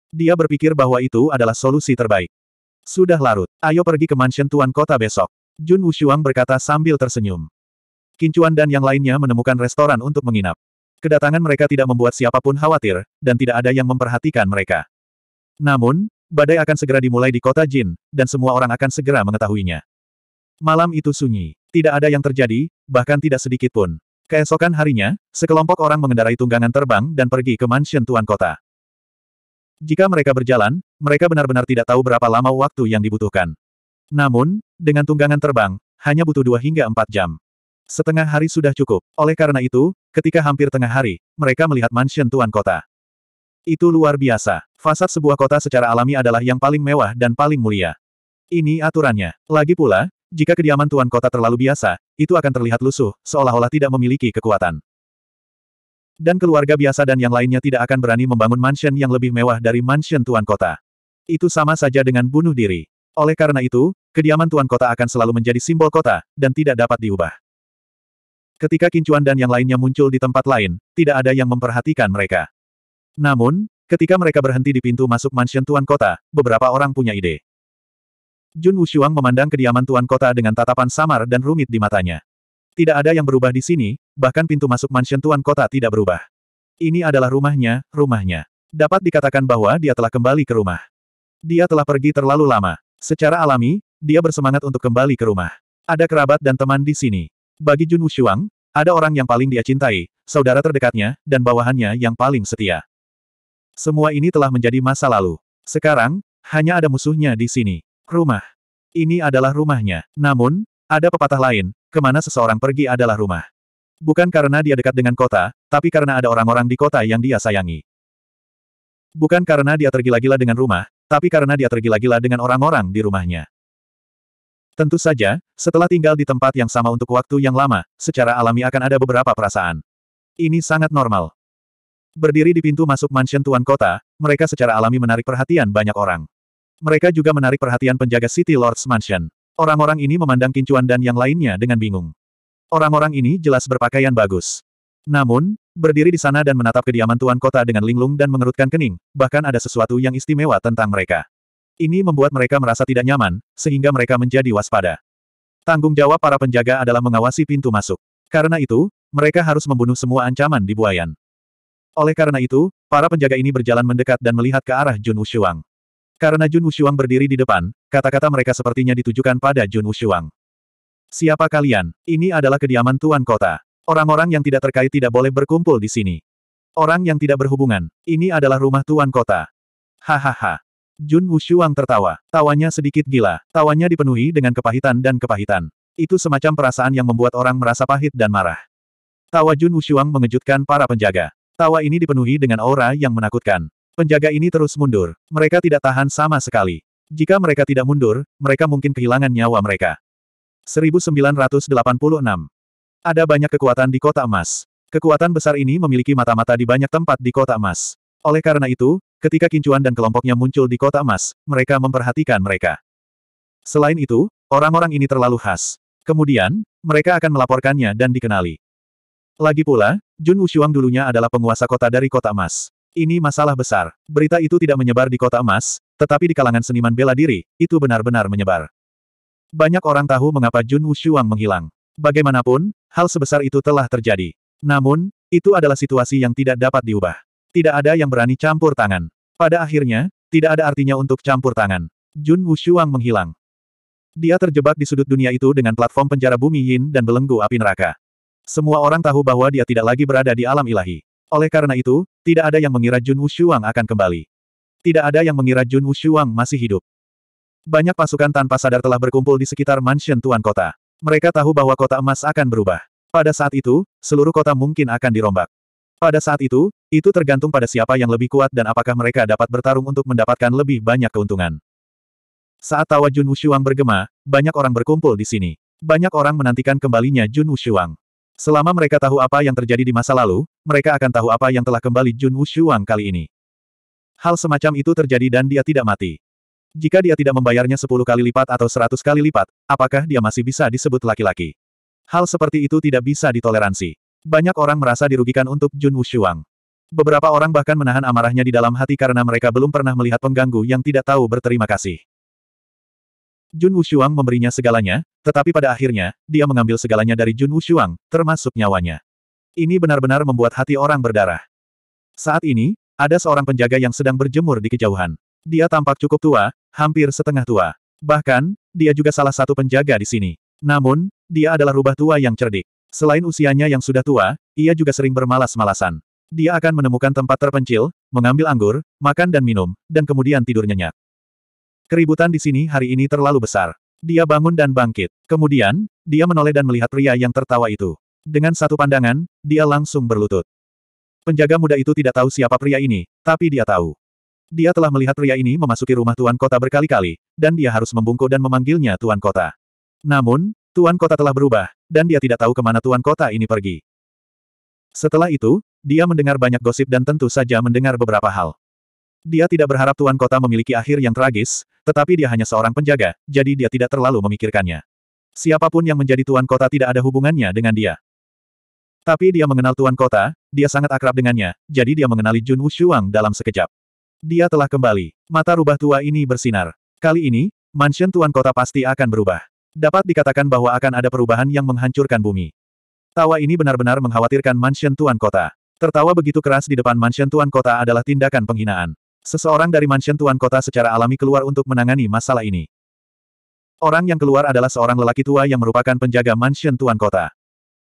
Dia berpikir bahwa itu adalah solusi terbaik. Sudah larut, ayo pergi ke mansion tuan kota besok. Jun Wushuang berkata sambil tersenyum. Kincuan dan yang lainnya menemukan restoran untuk menginap. Kedatangan mereka tidak membuat siapapun khawatir, dan tidak ada yang memperhatikan mereka. Namun, badai akan segera dimulai di kota Jin, dan semua orang akan segera mengetahuinya. Malam itu sunyi. Tidak ada yang terjadi, bahkan tidak sedikit pun. Keesokan harinya, sekelompok orang mengendarai tunggangan terbang dan pergi ke mansion tuan kota. Jika mereka berjalan, mereka benar-benar tidak tahu berapa lama waktu yang dibutuhkan. Namun, dengan tunggangan terbang, hanya butuh dua hingga empat jam. Setengah hari sudah cukup. Oleh karena itu, ketika hampir tengah hari, mereka melihat mansion tuan kota. Itu luar biasa. Fasad sebuah kota secara alami adalah yang paling mewah dan paling mulia. Ini aturannya. Lagi pula, jika kediaman tuan kota terlalu biasa, itu akan terlihat lusuh, seolah-olah tidak memiliki kekuatan. Dan keluarga biasa dan yang lainnya tidak akan berani membangun mansion yang lebih mewah dari mansion tuan kota. Itu sama saja dengan bunuh diri. Oleh karena itu, kediaman tuan kota akan selalu menjadi simbol kota, dan tidak dapat diubah. Ketika Kincuan dan yang lainnya muncul di tempat lain, tidak ada yang memperhatikan mereka. Namun, ketika mereka berhenti di pintu masuk mansion tuan kota, beberapa orang punya ide. Jun Wushuang memandang kediaman tuan kota dengan tatapan samar dan rumit di matanya. Tidak ada yang berubah di sini, bahkan pintu masuk mansion tuan kota tidak berubah. Ini adalah rumahnya, rumahnya. Dapat dikatakan bahwa dia telah kembali ke rumah. Dia telah pergi terlalu lama. Secara alami, dia bersemangat untuk kembali ke rumah. Ada kerabat dan teman di sini. Bagi Jun Wushuang, ada orang yang paling dia cintai, saudara terdekatnya, dan bawahannya yang paling setia. Semua ini telah menjadi masa lalu. Sekarang, hanya ada musuhnya di sini. Rumah. Ini adalah rumahnya. Namun, ada pepatah lain, kemana seseorang pergi adalah rumah. Bukan karena dia dekat dengan kota, tapi karena ada orang-orang di kota yang dia sayangi. Bukan karena dia tergila-gila dengan rumah, tapi karena dia tergila-gila dengan orang-orang di rumahnya. Tentu saja, setelah tinggal di tempat yang sama untuk waktu yang lama, secara alami akan ada beberapa perasaan. Ini sangat normal. Berdiri di pintu masuk mansion tuan kota, mereka secara alami menarik perhatian banyak orang. Mereka juga menarik perhatian penjaga City Lord's Mansion. Orang-orang ini memandang Kincuan dan yang lainnya dengan bingung. Orang-orang ini jelas berpakaian bagus. Namun, berdiri di sana dan menatap kediaman Tuan Kota dengan linglung dan mengerutkan kening, bahkan ada sesuatu yang istimewa tentang mereka. Ini membuat mereka merasa tidak nyaman, sehingga mereka menjadi waspada. Tanggung jawab para penjaga adalah mengawasi pintu masuk. Karena itu, mereka harus membunuh semua ancaman di buayan. Oleh karena itu, para penjaga ini berjalan mendekat dan melihat ke arah Jun Wushuang. Karena Jun Wushuang berdiri di depan, kata-kata mereka sepertinya ditujukan pada Jun Wushuang. Siapa kalian? Ini adalah kediaman Tuan Kota. Orang-orang yang tidak terkait tidak boleh berkumpul di sini. Orang yang tidak berhubungan, ini adalah rumah Tuan Kota. Hahaha. Jun Wushuang tertawa. Tawanya sedikit gila. Tawanya dipenuhi dengan kepahitan dan kepahitan. Itu semacam perasaan yang membuat orang merasa pahit dan marah. Tawa Jun Wushuang mengejutkan para penjaga. Tawa ini dipenuhi dengan aura yang menakutkan. Penjaga ini terus mundur. Mereka tidak tahan sama sekali. Jika mereka tidak mundur, mereka mungkin kehilangan nyawa mereka. 1986. Ada banyak kekuatan di kota emas. Kekuatan besar ini memiliki mata-mata di banyak tempat di kota emas. Oleh karena itu, ketika Kincuan dan kelompoknya muncul di kota emas, mereka memperhatikan mereka. Selain itu, orang-orang ini terlalu khas. Kemudian, mereka akan melaporkannya dan dikenali. Lagi pula, Jun Wushuang dulunya adalah penguasa kota dari kota emas. Ini masalah besar. Berita itu tidak menyebar di kota emas, tetapi di kalangan seniman bela diri, itu benar-benar menyebar. Banyak orang tahu mengapa Jun Wushuang menghilang. Bagaimanapun, hal sebesar itu telah terjadi. Namun, itu adalah situasi yang tidak dapat diubah. Tidak ada yang berani campur tangan. Pada akhirnya, tidak ada artinya untuk campur tangan. Jun Wushuang menghilang. Dia terjebak di sudut dunia itu dengan platform penjara bumi Yin dan belenggu api neraka. Semua orang tahu bahwa dia tidak lagi berada di alam ilahi. Oleh karena itu, tidak ada yang mengira Jun Wushuang akan kembali. Tidak ada yang mengira Jun Wushuang masih hidup. Banyak pasukan tanpa sadar telah berkumpul di sekitar mansion tuan kota. Mereka tahu bahwa kota emas akan berubah. Pada saat itu, seluruh kota mungkin akan dirombak. Pada saat itu, itu tergantung pada siapa yang lebih kuat dan apakah mereka dapat bertarung untuk mendapatkan lebih banyak keuntungan. Saat tawa Jun Wushuang bergema, banyak orang berkumpul di sini. Banyak orang menantikan kembalinya Jun Wushuang. Selama mereka tahu apa yang terjadi di masa lalu, mereka akan tahu apa yang telah kembali Jun Wushuang kali ini. Hal semacam itu terjadi dan dia tidak mati. Jika dia tidak membayarnya 10 kali lipat atau 100 kali lipat, apakah dia masih bisa disebut laki-laki? Hal seperti itu tidak bisa ditoleransi. Banyak orang merasa dirugikan untuk Jun Wushuang. Beberapa orang bahkan menahan amarahnya di dalam hati karena mereka belum pernah melihat pengganggu yang tidak tahu berterima kasih. Jun Wushuang memberinya segalanya, tetapi pada akhirnya, dia mengambil segalanya dari Jun Wushuang, termasuk nyawanya. Ini benar-benar membuat hati orang berdarah. Saat ini, ada seorang penjaga yang sedang berjemur di kejauhan. Dia tampak cukup tua, hampir setengah tua. Bahkan, dia juga salah satu penjaga di sini. Namun, dia adalah rubah tua yang cerdik. Selain usianya yang sudah tua, ia juga sering bermalas-malasan. Dia akan menemukan tempat terpencil, mengambil anggur, makan dan minum, dan kemudian tidur nyenyak. Keributan di sini hari ini terlalu besar. Dia bangun dan bangkit. Kemudian, dia menoleh dan melihat pria yang tertawa itu. Dengan satu pandangan, dia langsung berlutut. Penjaga muda itu tidak tahu siapa pria ini, tapi dia tahu. Dia telah melihat pria ini memasuki rumah Tuan Kota berkali-kali, dan dia harus membungkuk dan memanggilnya Tuan Kota. Namun, Tuan Kota telah berubah, dan dia tidak tahu kemana Tuan Kota ini pergi. Setelah itu, dia mendengar banyak gosip dan tentu saja mendengar beberapa hal. Dia tidak berharap Tuan Kota memiliki akhir yang tragis, tetapi dia hanya seorang penjaga, jadi dia tidak terlalu memikirkannya. Siapapun yang menjadi Tuan Kota tidak ada hubungannya dengan dia. Tapi dia mengenal Tuan Kota, dia sangat akrab dengannya, jadi dia mengenali Jun Wushuang dalam sekejap. Dia telah kembali. Mata rubah tua ini bersinar. Kali ini, mansion Tuan Kota pasti akan berubah. Dapat dikatakan bahwa akan ada perubahan yang menghancurkan bumi. Tawa ini benar-benar mengkhawatirkan mansion Tuan Kota. Tertawa begitu keras di depan mansion Tuan Kota adalah tindakan penghinaan. Seseorang dari mansion tuan kota secara alami keluar untuk menangani masalah ini. Orang yang keluar adalah seorang lelaki tua yang merupakan penjaga mansion tuan kota.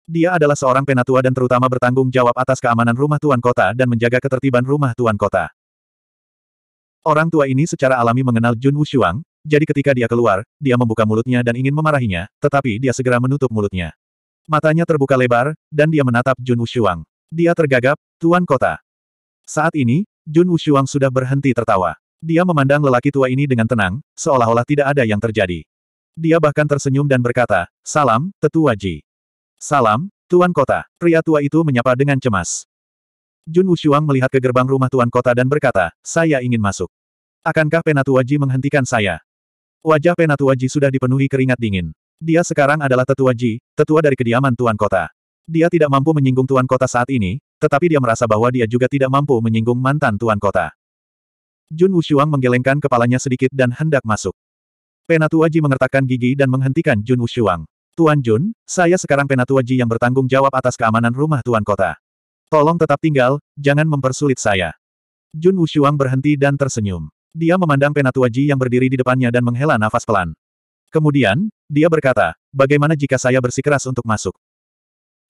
Dia adalah seorang penatua dan terutama bertanggung jawab atas keamanan rumah tuan kota dan menjaga ketertiban rumah tuan kota. Orang tua ini secara alami mengenal Jun Wushuang, jadi ketika dia keluar, dia membuka mulutnya dan ingin memarahinya, tetapi dia segera menutup mulutnya. Matanya terbuka lebar, dan dia menatap Jun Wushuang. Dia tergagap, Tuan Kota. Saat ini, Jun Wushuang sudah berhenti tertawa. Dia memandang lelaki tua ini dengan tenang, seolah-olah tidak ada yang terjadi. Dia bahkan tersenyum dan berkata, Salam, Tetua Ji. Salam, Tuan Kota. Pria tua itu menyapa dengan cemas. Jun Wushuang melihat ke gerbang rumah Tuan Kota dan berkata, Saya ingin masuk. Akankah Penatua Ji menghentikan saya? Wajah Penatua Ji sudah dipenuhi keringat dingin. Dia sekarang adalah Tetua Ji, tetua dari kediaman Tuan Kota. Dia tidak mampu menyinggung Tuan Kota saat ini, tetapi dia merasa bahwa dia juga tidak mampu menyinggung mantan tuan kota. Jun Wushuang menggelengkan kepalanya sedikit dan hendak masuk. Penatua Ji mengertakkan gigi dan menghentikan Jun Wushuang. Tuan Jun, saya sekarang Penatua Ji yang bertanggung jawab atas keamanan rumah tuan kota. Tolong tetap tinggal, jangan mempersulit saya. Jun Wushuang berhenti dan tersenyum. Dia memandang Penatua Ji yang berdiri di depannya dan menghela nafas pelan. Kemudian, dia berkata, bagaimana jika saya bersikeras untuk masuk?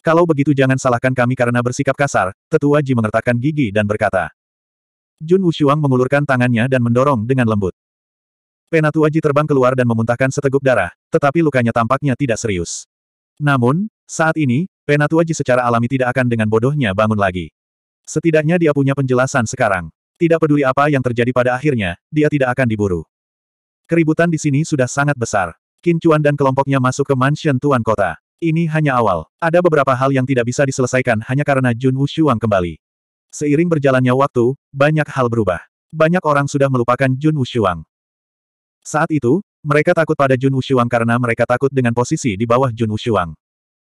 Kalau begitu jangan salahkan kami karena bersikap kasar, tetua Ji mengertakkan gigi dan berkata. Jun Wushuang mengulurkan tangannya dan mendorong dengan lembut. Penatua Ji terbang keluar dan memuntahkan seteguk darah, tetapi lukanya tampaknya tidak serius. Namun, saat ini, Penatua Ji secara alami tidak akan dengan bodohnya bangun lagi. Setidaknya dia punya penjelasan sekarang. Tidak peduli apa yang terjadi pada akhirnya, dia tidak akan diburu. Keributan di sini sudah sangat besar. Kincuan dan kelompoknya masuk ke mansion tuan kota. Ini hanya awal. Ada beberapa hal yang tidak bisa diselesaikan hanya karena Jun Wushuang kembali. Seiring berjalannya waktu, banyak hal berubah. Banyak orang sudah melupakan Jun Wushuang. Saat itu, mereka takut pada Jun Wushuang karena mereka takut dengan posisi di bawah Jun Wushuang.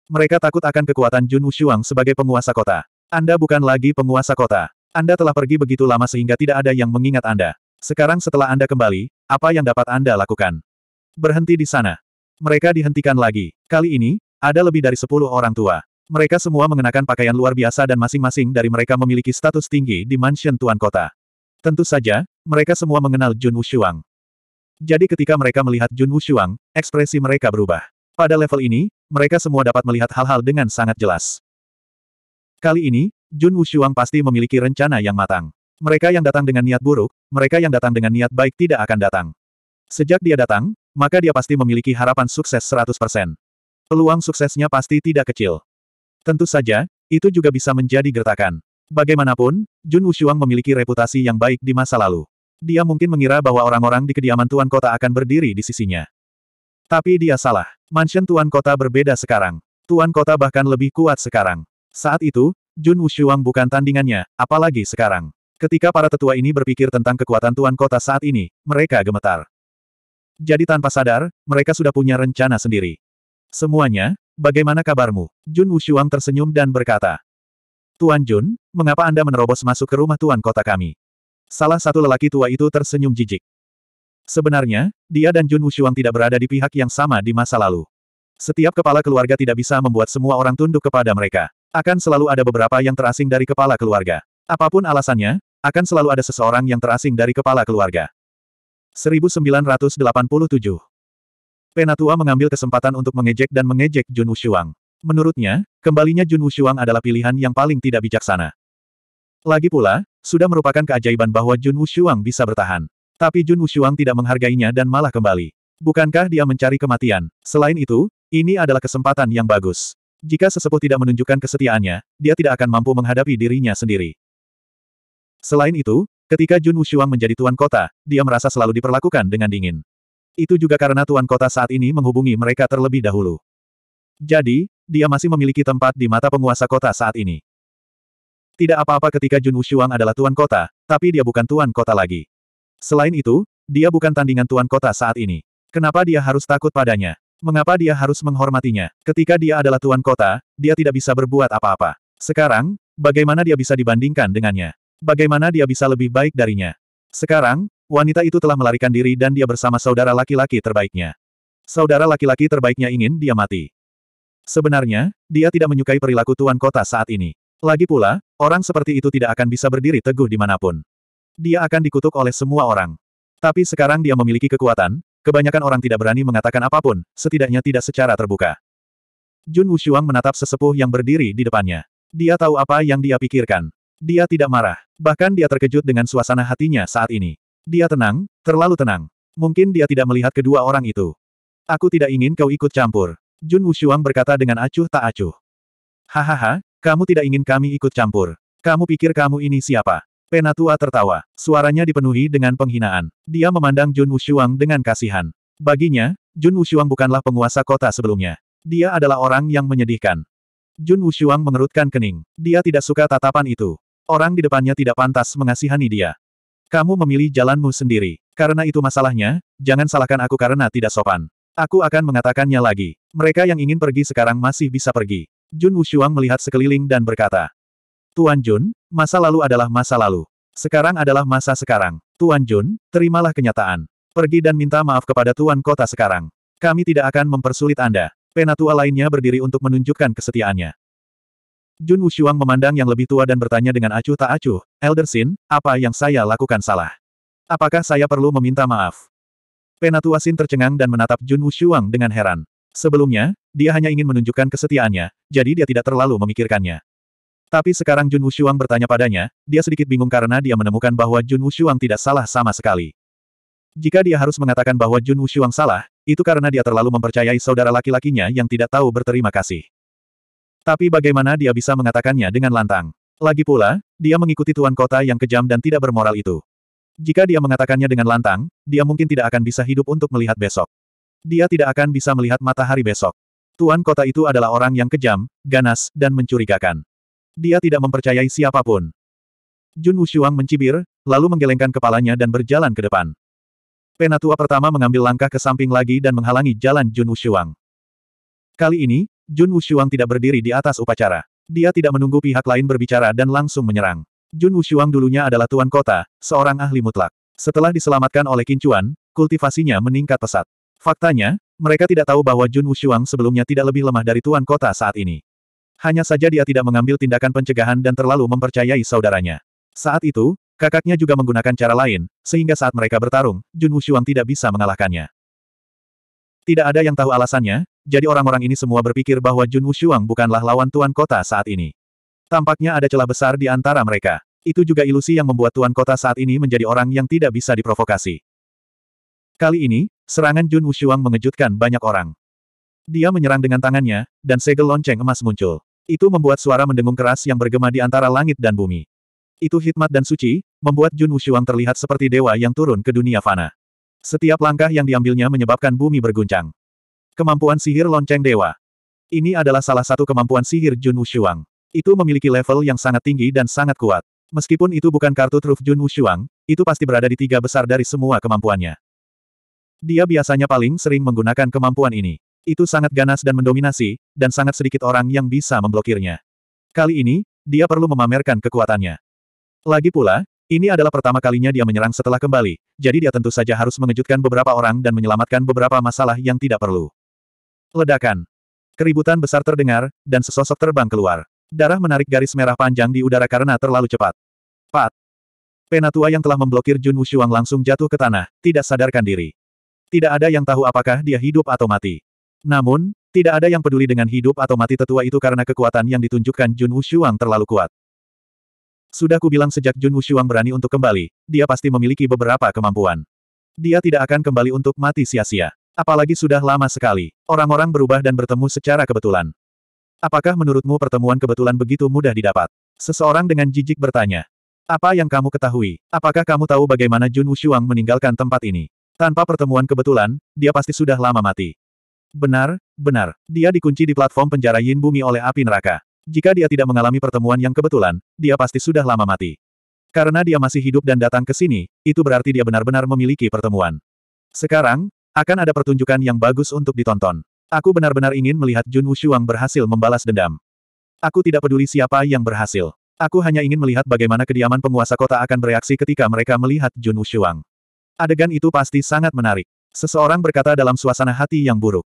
Mereka takut akan kekuatan Jun Wushuang sebagai penguasa kota. Anda bukan lagi penguasa kota. Anda telah pergi begitu lama sehingga tidak ada yang mengingat Anda. Sekarang setelah Anda kembali, apa yang dapat Anda lakukan? Berhenti di sana. Mereka dihentikan lagi. Kali ini, ada lebih dari sepuluh orang tua. Mereka semua mengenakan pakaian luar biasa dan masing-masing dari mereka memiliki status tinggi di mansion tuan kota. Tentu saja, mereka semua mengenal Jun Wushuang. Jadi ketika mereka melihat Jun Wushuang, ekspresi mereka berubah. Pada level ini, mereka semua dapat melihat hal-hal dengan sangat jelas. Kali ini, Jun Wushuang pasti memiliki rencana yang matang. Mereka yang datang dengan niat buruk, mereka yang datang dengan niat baik tidak akan datang. Sejak dia datang, maka dia pasti memiliki harapan sukses 100%. Peluang suksesnya pasti tidak kecil. Tentu saja, itu juga bisa menjadi gertakan. Bagaimanapun, Jun Wushuang memiliki reputasi yang baik di masa lalu. Dia mungkin mengira bahwa orang-orang di kediaman Tuan Kota akan berdiri di sisinya. Tapi dia salah. Mansion Tuan Kota berbeda sekarang. Tuan Kota bahkan lebih kuat sekarang. Saat itu, Jun Wushuang bukan tandingannya, apalagi sekarang. Ketika para tetua ini berpikir tentang kekuatan Tuan Kota saat ini, mereka gemetar. Jadi tanpa sadar, mereka sudah punya rencana sendiri. Semuanya, bagaimana kabarmu? Jun Wushuang tersenyum dan berkata. Tuan Jun, mengapa Anda menerobos masuk ke rumah tuan kota kami? Salah satu lelaki tua itu tersenyum jijik. Sebenarnya, dia dan Jun Wushuang tidak berada di pihak yang sama di masa lalu. Setiap kepala keluarga tidak bisa membuat semua orang tunduk kepada mereka. Akan selalu ada beberapa yang terasing dari kepala keluarga. Apapun alasannya, akan selalu ada seseorang yang terasing dari kepala keluarga. 1987 Penatua mengambil kesempatan untuk mengejek dan mengejek Jun Wushuang. Menurutnya, kembalinya Jun Wushuang adalah pilihan yang paling tidak bijaksana. Lagi pula, sudah merupakan keajaiban bahwa Jun Wushuang bisa bertahan. Tapi Jun Wushuang tidak menghargainya dan malah kembali. Bukankah dia mencari kematian? Selain itu, ini adalah kesempatan yang bagus. Jika sesepuh tidak menunjukkan kesetiaannya, dia tidak akan mampu menghadapi dirinya sendiri. Selain itu, ketika Jun Wushuang menjadi tuan kota, dia merasa selalu diperlakukan dengan dingin. Itu juga karena Tuan Kota saat ini menghubungi mereka terlebih dahulu. Jadi, dia masih memiliki tempat di mata penguasa kota saat ini. Tidak apa-apa ketika Jun Wushuang adalah Tuan Kota, tapi dia bukan Tuan Kota lagi. Selain itu, dia bukan tandingan Tuan Kota saat ini. Kenapa dia harus takut padanya? Mengapa dia harus menghormatinya? Ketika dia adalah Tuan Kota, dia tidak bisa berbuat apa-apa. Sekarang, bagaimana dia bisa dibandingkan dengannya? Bagaimana dia bisa lebih baik darinya? Sekarang, wanita itu telah melarikan diri dan dia bersama saudara laki-laki terbaiknya. Saudara laki-laki terbaiknya ingin dia mati. Sebenarnya, dia tidak menyukai perilaku tuan kota saat ini. Lagi pula, orang seperti itu tidak akan bisa berdiri teguh dimanapun. Dia akan dikutuk oleh semua orang. Tapi sekarang dia memiliki kekuatan, kebanyakan orang tidak berani mengatakan apapun, setidaknya tidak secara terbuka. Jun Wushuang menatap sesepuh yang berdiri di depannya. Dia tahu apa yang dia pikirkan. Dia tidak marah. Bahkan dia terkejut dengan suasana hatinya saat ini. Dia tenang, terlalu tenang. Mungkin dia tidak melihat kedua orang itu. Aku tidak ingin kau ikut campur. Jun Wushuang berkata dengan acuh tak acuh. Hahaha, kamu tidak ingin kami ikut campur. Kamu pikir kamu ini siapa? Penatua tertawa. Suaranya dipenuhi dengan penghinaan. Dia memandang Jun Wushuang dengan kasihan. Baginya, Jun Wushuang bukanlah penguasa kota sebelumnya. Dia adalah orang yang menyedihkan. Jun Wushuang mengerutkan kening. Dia tidak suka tatapan itu. Orang di depannya tidak pantas mengasihani dia. Kamu memilih jalanmu sendiri. Karena itu masalahnya, jangan salahkan aku karena tidak sopan. Aku akan mengatakannya lagi. Mereka yang ingin pergi sekarang masih bisa pergi. Jun Wushuang melihat sekeliling dan berkata, Tuan Jun, masa lalu adalah masa lalu. Sekarang adalah masa sekarang. Tuan Jun, terimalah kenyataan. Pergi dan minta maaf kepada Tuan Kota sekarang. Kami tidak akan mempersulit Anda. Penatua lainnya berdiri untuk menunjukkan kesetiaannya. Jun Wushuang memandang yang lebih tua dan bertanya dengan acuh tak acuh, Elder Sin, apa yang saya lakukan salah? Apakah saya perlu meminta maaf? Penatua Sin tercengang dan menatap Jun Wushuang dengan heran. Sebelumnya, dia hanya ingin menunjukkan kesetiaannya, jadi dia tidak terlalu memikirkannya. Tapi sekarang Jun Wushuang bertanya padanya, dia sedikit bingung karena dia menemukan bahwa Jun Wushuang tidak salah sama sekali. Jika dia harus mengatakan bahwa Jun Wushuang salah, itu karena dia terlalu mempercayai saudara laki-lakinya yang tidak tahu berterima kasih. Tapi bagaimana dia bisa mengatakannya dengan lantang? Lagi pula, dia mengikuti tuan kota yang kejam dan tidak bermoral itu. Jika dia mengatakannya dengan lantang, dia mungkin tidak akan bisa hidup untuk melihat besok. Dia tidak akan bisa melihat matahari besok. Tuan kota itu adalah orang yang kejam, ganas, dan mencurigakan. Dia tidak mempercayai siapapun. Jun Wushuang mencibir, lalu menggelengkan kepalanya dan berjalan ke depan. Penatua pertama mengambil langkah ke samping lagi dan menghalangi jalan Jun Wushuang. Kali ini, Jun Wushuang tidak berdiri di atas upacara. Dia tidak menunggu pihak lain berbicara dan langsung menyerang. Jun Wushuang dulunya adalah tuan kota, seorang ahli mutlak. Setelah diselamatkan oleh Kincuan, kultivasinya meningkat pesat. Faktanya, mereka tidak tahu bahwa Jun Wushuang sebelumnya tidak lebih lemah dari tuan kota saat ini. Hanya saja dia tidak mengambil tindakan pencegahan dan terlalu mempercayai saudaranya. Saat itu, kakaknya juga menggunakan cara lain, sehingga saat mereka bertarung, Jun Wushuang tidak bisa mengalahkannya. Tidak ada yang tahu alasannya, jadi orang-orang ini semua berpikir bahwa Jun Wushuang bukanlah lawan Tuan Kota saat ini. Tampaknya ada celah besar di antara mereka. Itu juga ilusi yang membuat Tuan Kota saat ini menjadi orang yang tidak bisa diprovokasi. Kali ini, serangan Jun Wushuang mengejutkan banyak orang. Dia menyerang dengan tangannya, dan segel lonceng emas muncul. Itu membuat suara mendengung keras yang bergema di antara langit dan bumi. Itu hikmat dan suci, membuat Jun Wushuang terlihat seperti dewa yang turun ke dunia fana. Setiap langkah yang diambilnya menyebabkan bumi berguncang. Kemampuan sihir lonceng dewa. Ini adalah salah satu kemampuan sihir Jun Wushuang. Itu memiliki level yang sangat tinggi dan sangat kuat. Meskipun itu bukan kartu truf Jun Wushuang, itu pasti berada di tiga besar dari semua kemampuannya. Dia biasanya paling sering menggunakan kemampuan ini. Itu sangat ganas dan mendominasi, dan sangat sedikit orang yang bisa memblokirnya. Kali ini, dia perlu memamerkan kekuatannya. Lagi pula, ini adalah pertama kalinya dia menyerang setelah kembali, jadi dia tentu saja harus mengejutkan beberapa orang dan menyelamatkan beberapa masalah yang tidak perlu. Ledakan. Keributan besar terdengar, dan sesosok terbang keluar. Darah menarik garis merah panjang di udara karena terlalu cepat. Pat. Penatua yang telah memblokir Jun Wushuang langsung jatuh ke tanah, tidak sadarkan diri. Tidak ada yang tahu apakah dia hidup atau mati. Namun, tidak ada yang peduli dengan hidup atau mati tetua itu karena kekuatan yang ditunjukkan Jun Wushuang terlalu kuat. Sudah kubilang sejak Jun Wushuang berani untuk kembali, dia pasti memiliki beberapa kemampuan. Dia tidak akan kembali untuk mati sia-sia. Apalagi sudah lama sekali, orang-orang berubah dan bertemu secara kebetulan. Apakah menurutmu pertemuan kebetulan begitu mudah didapat? Seseorang dengan jijik bertanya. Apa yang kamu ketahui? Apakah kamu tahu bagaimana Jun Wushuang meninggalkan tempat ini? Tanpa pertemuan kebetulan, dia pasti sudah lama mati. Benar, benar. Dia dikunci di platform penjara Yin Bumi oleh api neraka. Jika dia tidak mengalami pertemuan yang kebetulan, dia pasti sudah lama mati. Karena dia masih hidup dan datang ke sini, itu berarti dia benar-benar memiliki pertemuan. Sekarang, akan ada pertunjukan yang bagus untuk ditonton. Aku benar-benar ingin melihat Jun Wushuang berhasil membalas dendam. Aku tidak peduli siapa yang berhasil. Aku hanya ingin melihat bagaimana kediaman penguasa kota akan bereaksi ketika mereka melihat Jun Wushuang. Adegan itu pasti sangat menarik. Seseorang berkata dalam suasana hati yang buruk.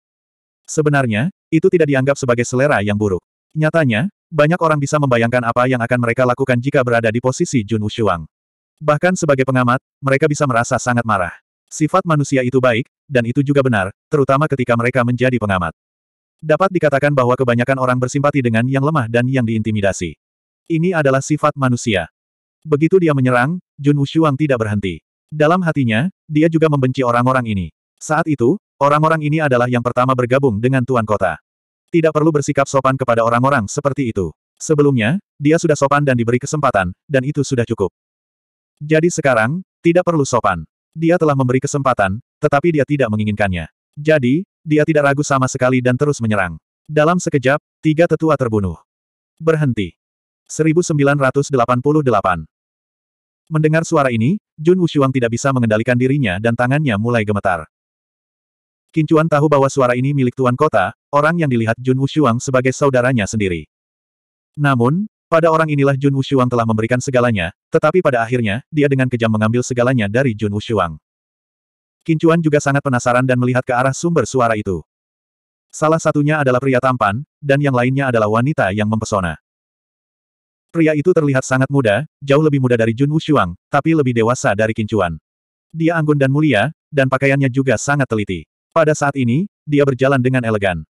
Sebenarnya, itu tidak dianggap sebagai selera yang buruk. Nyatanya, banyak orang bisa membayangkan apa yang akan mereka lakukan jika berada di posisi Jun Wushuang. Bahkan sebagai pengamat, mereka bisa merasa sangat marah. Sifat manusia itu baik, dan itu juga benar, terutama ketika mereka menjadi pengamat. Dapat dikatakan bahwa kebanyakan orang bersimpati dengan yang lemah dan yang diintimidasi. Ini adalah sifat manusia. Begitu dia menyerang, Jun Wushuang tidak berhenti. Dalam hatinya, dia juga membenci orang-orang ini. Saat itu, orang-orang ini adalah yang pertama bergabung dengan Tuan Kota. Tidak perlu bersikap sopan kepada orang-orang seperti itu. Sebelumnya, dia sudah sopan dan diberi kesempatan, dan itu sudah cukup. Jadi sekarang, tidak perlu sopan. Dia telah memberi kesempatan, tetapi dia tidak menginginkannya. Jadi, dia tidak ragu sama sekali dan terus menyerang. Dalam sekejap, tiga tetua terbunuh. Berhenti. 1988 Mendengar suara ini, Jun Wushuang tidak bisa mengendalikan dirinya dan tangannya mulai gemetar. Kincuan tahu bahwa suara ini milik Tuan Kota, orang yang dilihat Jun Wushuang sebagai saudaranya sendiri. Namun, pada orang inilah Jun Wushuang telah memberikan segalanya, tetapi pada akhirnya, dia dengan kejam mengambil segalanya dari Jun Wushuang. Kincuan juga sangat penasaran dan melihat ke arah sumber suara itu. Salah satunya adalah pria tampan, dan yang lainnya adalah wanita yang mempesona. Pria itu terlihat sangat muda, jauh lebih muda dari Jun Wushuang, tapi lebih dewasa dari Kincuan. Dia anggun dan mulia, dan pakaiannya juga sangat teliti. Pada saat ini, dia berjalan dengan elegan.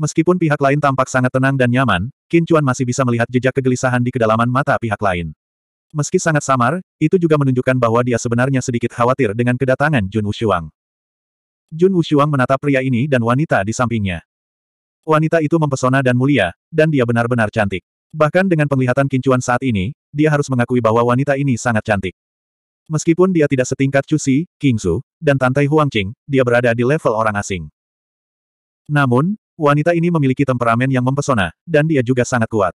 Meskipun pihak lain tampak sangat tenang dan nyaman, Qin Chuan masih bisa melihat jejak kegelisahan di kedalaman mata pihak lain. Meski sangat samar, itu juga menunjukkan bahwa dia sebenarnya sedikit khawatir dengan kedatangan Jun Wushuang. Jun Wushuang menatap pria ini dan wanita di sampingnya. Wanita itu mempesona dan mulia, dan dia benar-benar cantik. Bahkan dengan penglihatan Qin Chuan saat ini, dia harus mengakui bahwa wanita ini sangat cantik. Meskipun dia tidak setingkat Chu Si, King Su, dan Tantai Qing, dia berada di level orang asing. Namun, Wanita ini memiliki temperamen yang mempesona, dan dia juga sangat kuat.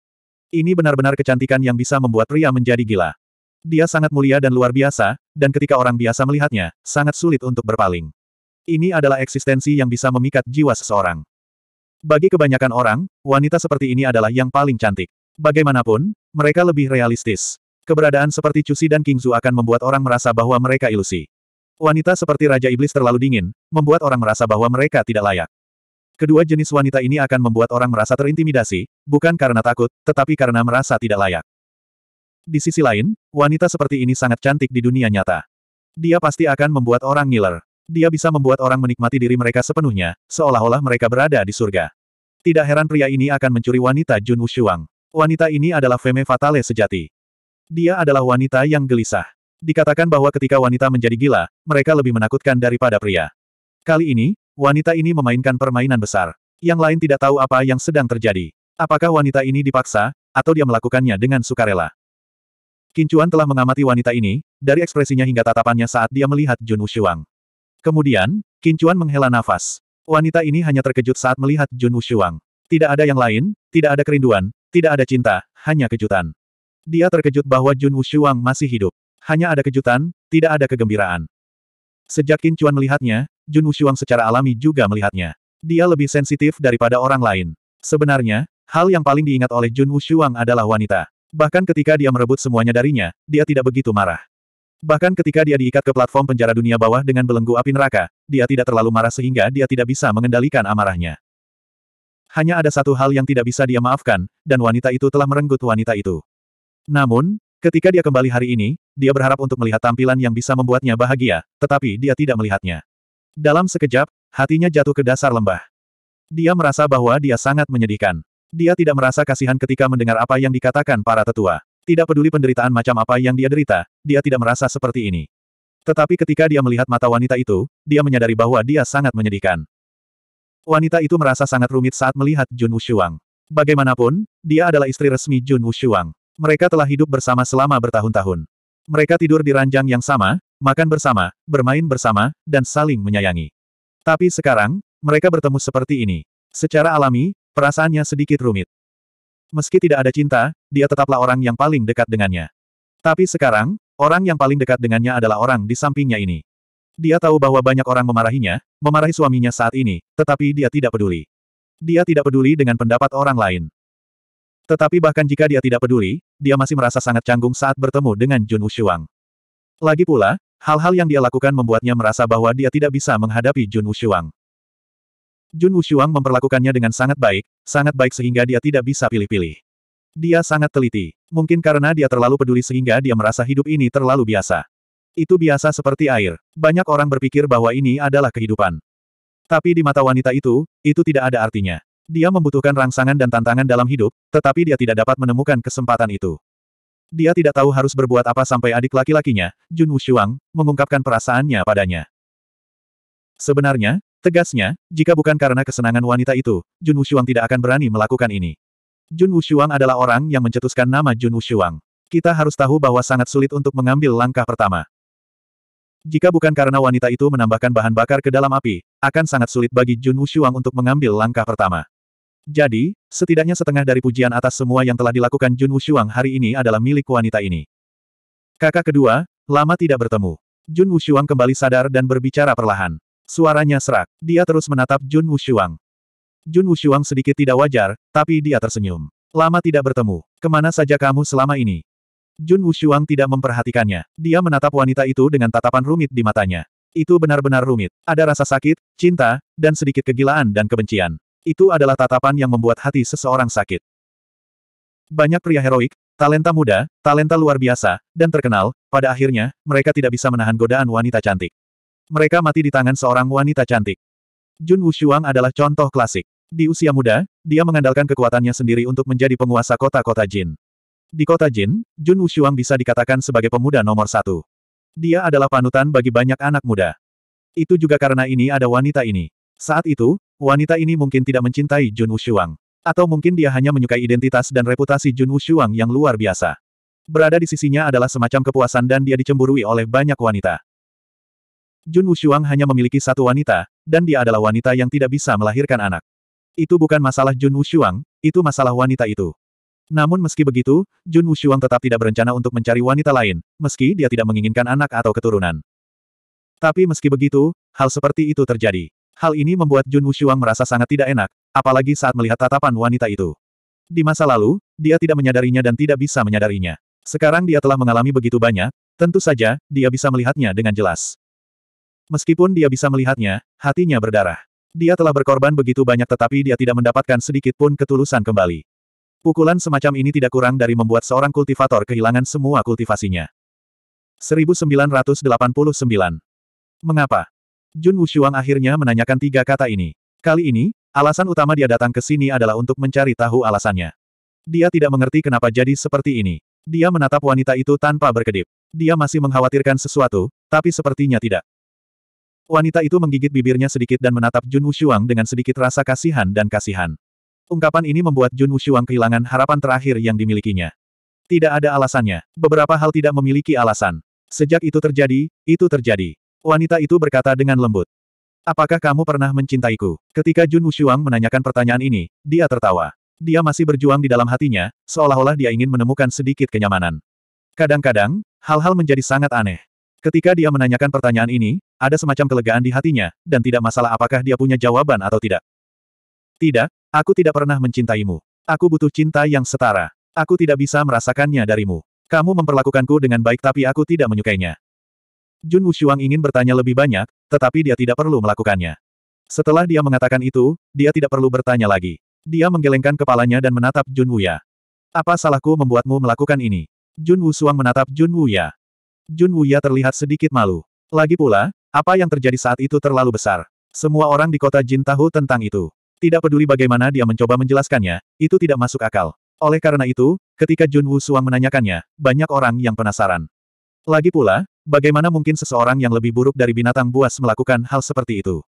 Ini benar-benar kecantikan yang bisa membuat pria menjadi gila. Dia sangat mulia dan luar biasa, dan ketika orang biasa melihatnya, sangat sulit untuk berpaling. Ini adalah eksistensi yang bisa memikat jiwa seseorang. Bagi kebanyakan orang, wanita seperti ini adalah yang paling cantik. Bagaimanapun, mereka lebih realistis. Keberadaan seperti Cusi dan Kingzu akan membuat orang merasa bahwa mereka ilusi. Wanita seperti Raja Iblis terlalu dingin, membuat orang merasa bahwa mereka tidak layak. Kedua jenis wanita ini akan membuat orang merasa terintimidasi, bukan karena takut, tetapi karena merasa tidak layak. Di sisi lain, wanita seperti ini sangat cantik di dunia nyata. Dia pasti akan membuat orang ngiler. Dia bisa membuat orang menikmati diri mereka sepenuhnya, seolah-olah mereka berada di surga. Tidak heran pria ini akan mencuri wanita Jun Wushuang. Wanita ini adalah femme fatale sejati. Dia adalah wanita yang gelisah. Dikatakan bahwa ketika wanita menjadi gila, mereka lebih menakutkan daripada pria. Kali ini, Wanita ini memainkan permainan besar. Yang lain tidak tahu apa yang sedang terjadi. Apakah wanita ini dipaksa, atau dia melakukannya dengan sukarela? Kincuan telah mengamati wanita ini, dari ekspresinya hingga tatapannya saat dia melihat Jun Wushuang. Kemudian, Kincuan menghela nafas. Wanita ini hanya terkejut saat melihat Jun Wushuang. Tidak ada yang lain, tidak ada kerinduan, tidak ada cinta, hanya kejutan. Dia terkejut bahwa Jun Wushuang masih hidup. Hanya ada kejutan, tidak ada kegembiraan. Sejak Kincuan melihatnya, Jun Wushuang secara alami juga melihatnya. Dia lebih sensitif daripada orang lain. Sebenarnya, hal yang paling diingat oleh Jun Wushuang adalah wanita. Bahkan ketika dia merebut semuanya darinya, dia tidak begitu marah. Bahkan ketika dia diikat ke platform penjara dunia bawah dengan belenggu api neraka, dia tidak terlalu marah sehingga dia tidak bisa mengendalikan amarahnya. Hanya ada satu hal yang tidak bisa dia maafkan, dan wanita itu telah merenggut wanita itu. Namun, ketika dia kembali hari ini, dia berharap untuk melihat tampilan yang bisa membuatnya bahagia, tetapi dia tidak melihatnya. Dalam sekejap, hatinya jatuh ke dasar lembah. Dia merasa bahwa dia sangat menyedihkan. Dia tidak merasa kasihan ketika mendengar apa yang dikatakan para tetua. Tidak peduli penderitaan macam apa yang dia derita, dia tidak merasa seperti ini. Tetapi ketika dia melihat mata wanita itu, dia menyadari bahwa dia sangat menyedihkan. Wanita itu merasa sangat rumit saat melihat Jun Wushuang. Bagaimanapun, dia adalah istri resmi Jun Wushuang. Mereka telah hidup bersama selama bertahun-tahun. Mereka tidur di ranjang yang sama, makan bersama, bermain bersama, dan saling menyayangi. Tapi sekarang, mereka bertemu seperti ini. Secara alami, perasaannya sedikit rumit. Meski tidak ada cinta, dia tetaplah orang yang paling dekat dengannya. Tapi sekarang, orang yang paling dekat dengannya adalah orang di sampingnya ini. Dia tahu bahwa banyak orang memarahinya, memarahi suaminya saat ini, tetapi dia tidak peduli. Dia tidak peduli dengan pendapat orang lain. Tetapi bahkan jika dia tidak peduli, dia masih merasa sangat canggung saat bertemu dengan Jun Wushuang. Lagi pula, Hal-hal yang dia lakukan membuatnya merasa bahwa dia tidak bisa menghadapi Jun Wushuang. Jun Wushuang memperlakukannya dengan sangat baik, sangat baik sehingga dia tidak bisa pilih-pilih. Dia sangat teliti. Mungkin karena dia terlalu peduli sehingga dia merasa hidup ini terlalu biasa. Itu biasa seperti air. Banyak orang berpikir bahwa ini adalah kehidupan. Tapi di mata wanita itu, itu tidak ada artinya. Dia membutuhkan rangsangan dan tantangan dalam hidup, tetapi dia tidak dapat menemukan kesempatan itu. Dia tidak tahu harus berbuat apa sampai adik laki-lakinya, Jun Wushuang, mengungkapkan perasaannya padanya. Sebenarnya, tegasnya, jika bukan karena kesenangan wanita itu, Jun Wushuang tidak akan berani melakukan ini. Jun Wushuang adalah orang yang mencetuskan nama Jun Wushuang. Kita harus tahu bahwa sangat sulit untuk mengambil langkah pertama. Jika bukan karena wanita itu menambahkan bahan bakar ke dalam api, akan sangat sulit bagi Jun Wushuang untuk mengambil langkah pertama. Jadi, setidaknya setengah dari pujian atas semua yang telah dilakukan Jun Wushuang hari ini adalah milik wanita ini. Kakak kedua, lama tidak bertemu. Jun Wushuang kembali sadar dan berbicara perlahan. Suaranya serak. Dia terus menatap Jun Wushuang. Jun Wushuang sedikit tidak wajar, tapi dia tersenyum. Lama tidak bertemu. Kemana saja kamu selama ini? Jun Wushuang tidak memperhatikannya. Dia menatap wanita itu dengan tatapan rumit di matanya. Itu benar-benar rumit. Ada rasa sakit, cinta, dan sedikit kegilaan dan kebencian. Itu adalah tatapan yang membuat hati seseorang sakit. Banyak pria heroik, talenta muda, talenta luar biasa, dan terkenal, pada akhirnya, mereka tidak bisa menahan godaan wanita cantik. Mereka mati di tangan seorang wanita cantik. Jun Wushuang adalah contoh klasik. Di usia muda, dia mengandalkan kekuatannya sendiri untuk menjadi penguasa kota-kota Jin. Di kota Jin, Jun Wushuang bisa dikatakan sebagai pemuda nomor satu. Dia adalah panutan bagi banyak anak muda. Itu juga karena ini ada wanita ini. Saat itu, Wanita ini mungkin tidak mencintai Jun Wushuang. Atau mungkin dia hanya menyukai identitas dan reputasi Jun Wushuang yang luar biasa. Berada di sisinya adalah semacam kepuasan dan dia dicemburui oleh banyak wanita. Jun Wushuang hanya memiliki satu wanita, dan dia adalah wanita yang tidak bisa melahirkan anak. Itu bukan masalah Jun Wushuang, itu masalah wanita itu. Namun meski begitu, Jun Wushuang tetap tidak berencana untuk mencari wanita lain, meski dia tidak menginginkan anak atau keturunan. Tapi meski begitu, hal seperti itu terjadi. Hal ini membuat Jun Wushuang merasa sangat tidak enak, apalagi saat melihat tatapan wanita itu. Di masa lalu, dia tidak menyadarinya dan tidak bisa menyadarinya. Sekarang dia telah mengalami begitu banyak, tentu saja, dia bisa melihatnya dengan jelas. Meskipun dia bisa melihatnya, hatinya berdarah. Dia telah berkorban begitu banyak tetapi dia tidak mendapatkan sedikit pun ketulusan kembali. Pukulan semacam ini tidak kurang dari membuat seorang kultivator kehilangan semua kultivasinya. 1989. Mengapa? Jun Wushuang akhirnya menanyakan tiga kata ini. Kali ini, alasan utama dia datang ke sini adalah untuk mencari tahu alasannya. Dia tidak mengerti kenapa jadi seperti ini. Dia menatap wanita itu tanpa berkedip. Dia masih mengkhawatirkan sesuatu, tapi sepertinya tidak. Wanita itu menggigit bibirnya sedikit dan menatap Jun Wushuang dengan sedikit rasa kasihan dan kasihan. Ungkapan ini membuat Jun Wushuang kehilangan harapan terakhir yang dimilikinya. Tidak ada alasannya. Beberapa hal tidak memiliki alasan. Sejak itu terjadi, itu terjadi. Wanita itu berkata dengan lembut. Apakah kamu pernah mencintaiku? Ketika Jun Wushuang menanyakan pertanyaan ini, dia tertawa. Dia masih berjuang di dalam hatinya, seolah-olah dia ingin menemukan sedikit kenyamanan. Kadang-kadang, hal-hal menjadi sangat aneh. Ketika dia menanyakan pertanyaan ini, ada semacam kelegaan di hatinya, dan tidak masalah apakah dia punya jawaban atau tidak. Tidak, aku tidak pernah mencintaimu. Aku butuh cinta yang setara. Aku tidak bisa merasakannya darimu. Kamu memperlakukanku dengan baik tapi aku tidak menyukainya. Jun Wushuang ingin bertanya lebih banyak, tetapi dia tidak perlu melakukannya. Setelah dia mengatakan itu, dia tidak perlu bertanya lagi. Dia menggelengkan kepalanya dan menatap Jun Wuya. Apa salahku membuatmu melakukan ini? Jun Wushuang menatap Jun Wuya. Jun Wuya terlihat sedikit malu. Lagi pula, apa yang terjadi saat itu terlalu besar. Semua orang di kota Jin tahu tentang itu. Tidak peduli bagaimana dia mencoba menjelaskannya, itu tidak masuk akal. Oleh karena itu, ketika Jun Wushuang menanyakannya, banyak orang yang penasaran. Lagi pula, bagaimana mungkin seseorang yang lebih buruk dari binatang buas melakukan hal seperti itu?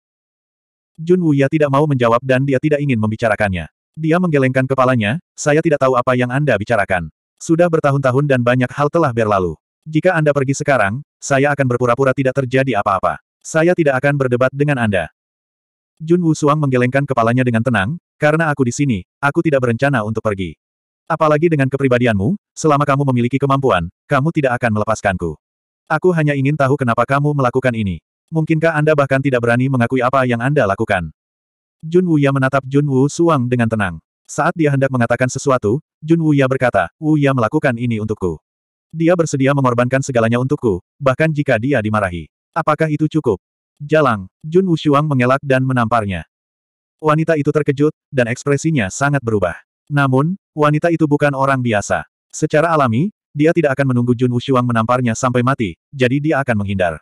Jun Wuya tidak mau menjawab dan dia tidak ingin membicarakannya. Dia menggelengkan kepalanya, saya tidak tahu apa yang Anda bicarakan. Sudah bertahun-tahun dan banyak hal telah berlalu. Jika Anda pergi sekarang, saya akan berpura-pura tidak terjadi apa-apa. Saya tidak akan berdebat dengan Anda. Jun Wu Suang menggelengkan kepalanya dengan tenang, karena aku di sini, aku tidak berencana untuk pergi. Apalagi dengan kepribadianmu, selama kamu memiliki kemampuan, kamu tidak akan melepaskanku. Aku hanya ingin tahu kenapa kamu melakukan ini. Mungkinkah Anda bahkan tidak berani mengakui apa yang Anda lakukan? Jun Wuya menatap Jun Wu Suang dengan tenang. Saat dia hendak mengatakan sesuatu, Jun Wuya berkata, Wuya melakukan ini untukku. Dia bersedia mengorbankan segalanya untukku, bahkan jika dia dimarahi. Apakah itu cukup? Jalang, Jun Suang mengelak dan menamparnya. Wanita itu terkejut, dan ekspresinya sangat berubah. Namun, wanita itu bukan orang biasa. Secara alami, dia tidak akan menunggu Jun Wushuang menamparnya sampai mati, jadi dia akan menghindar.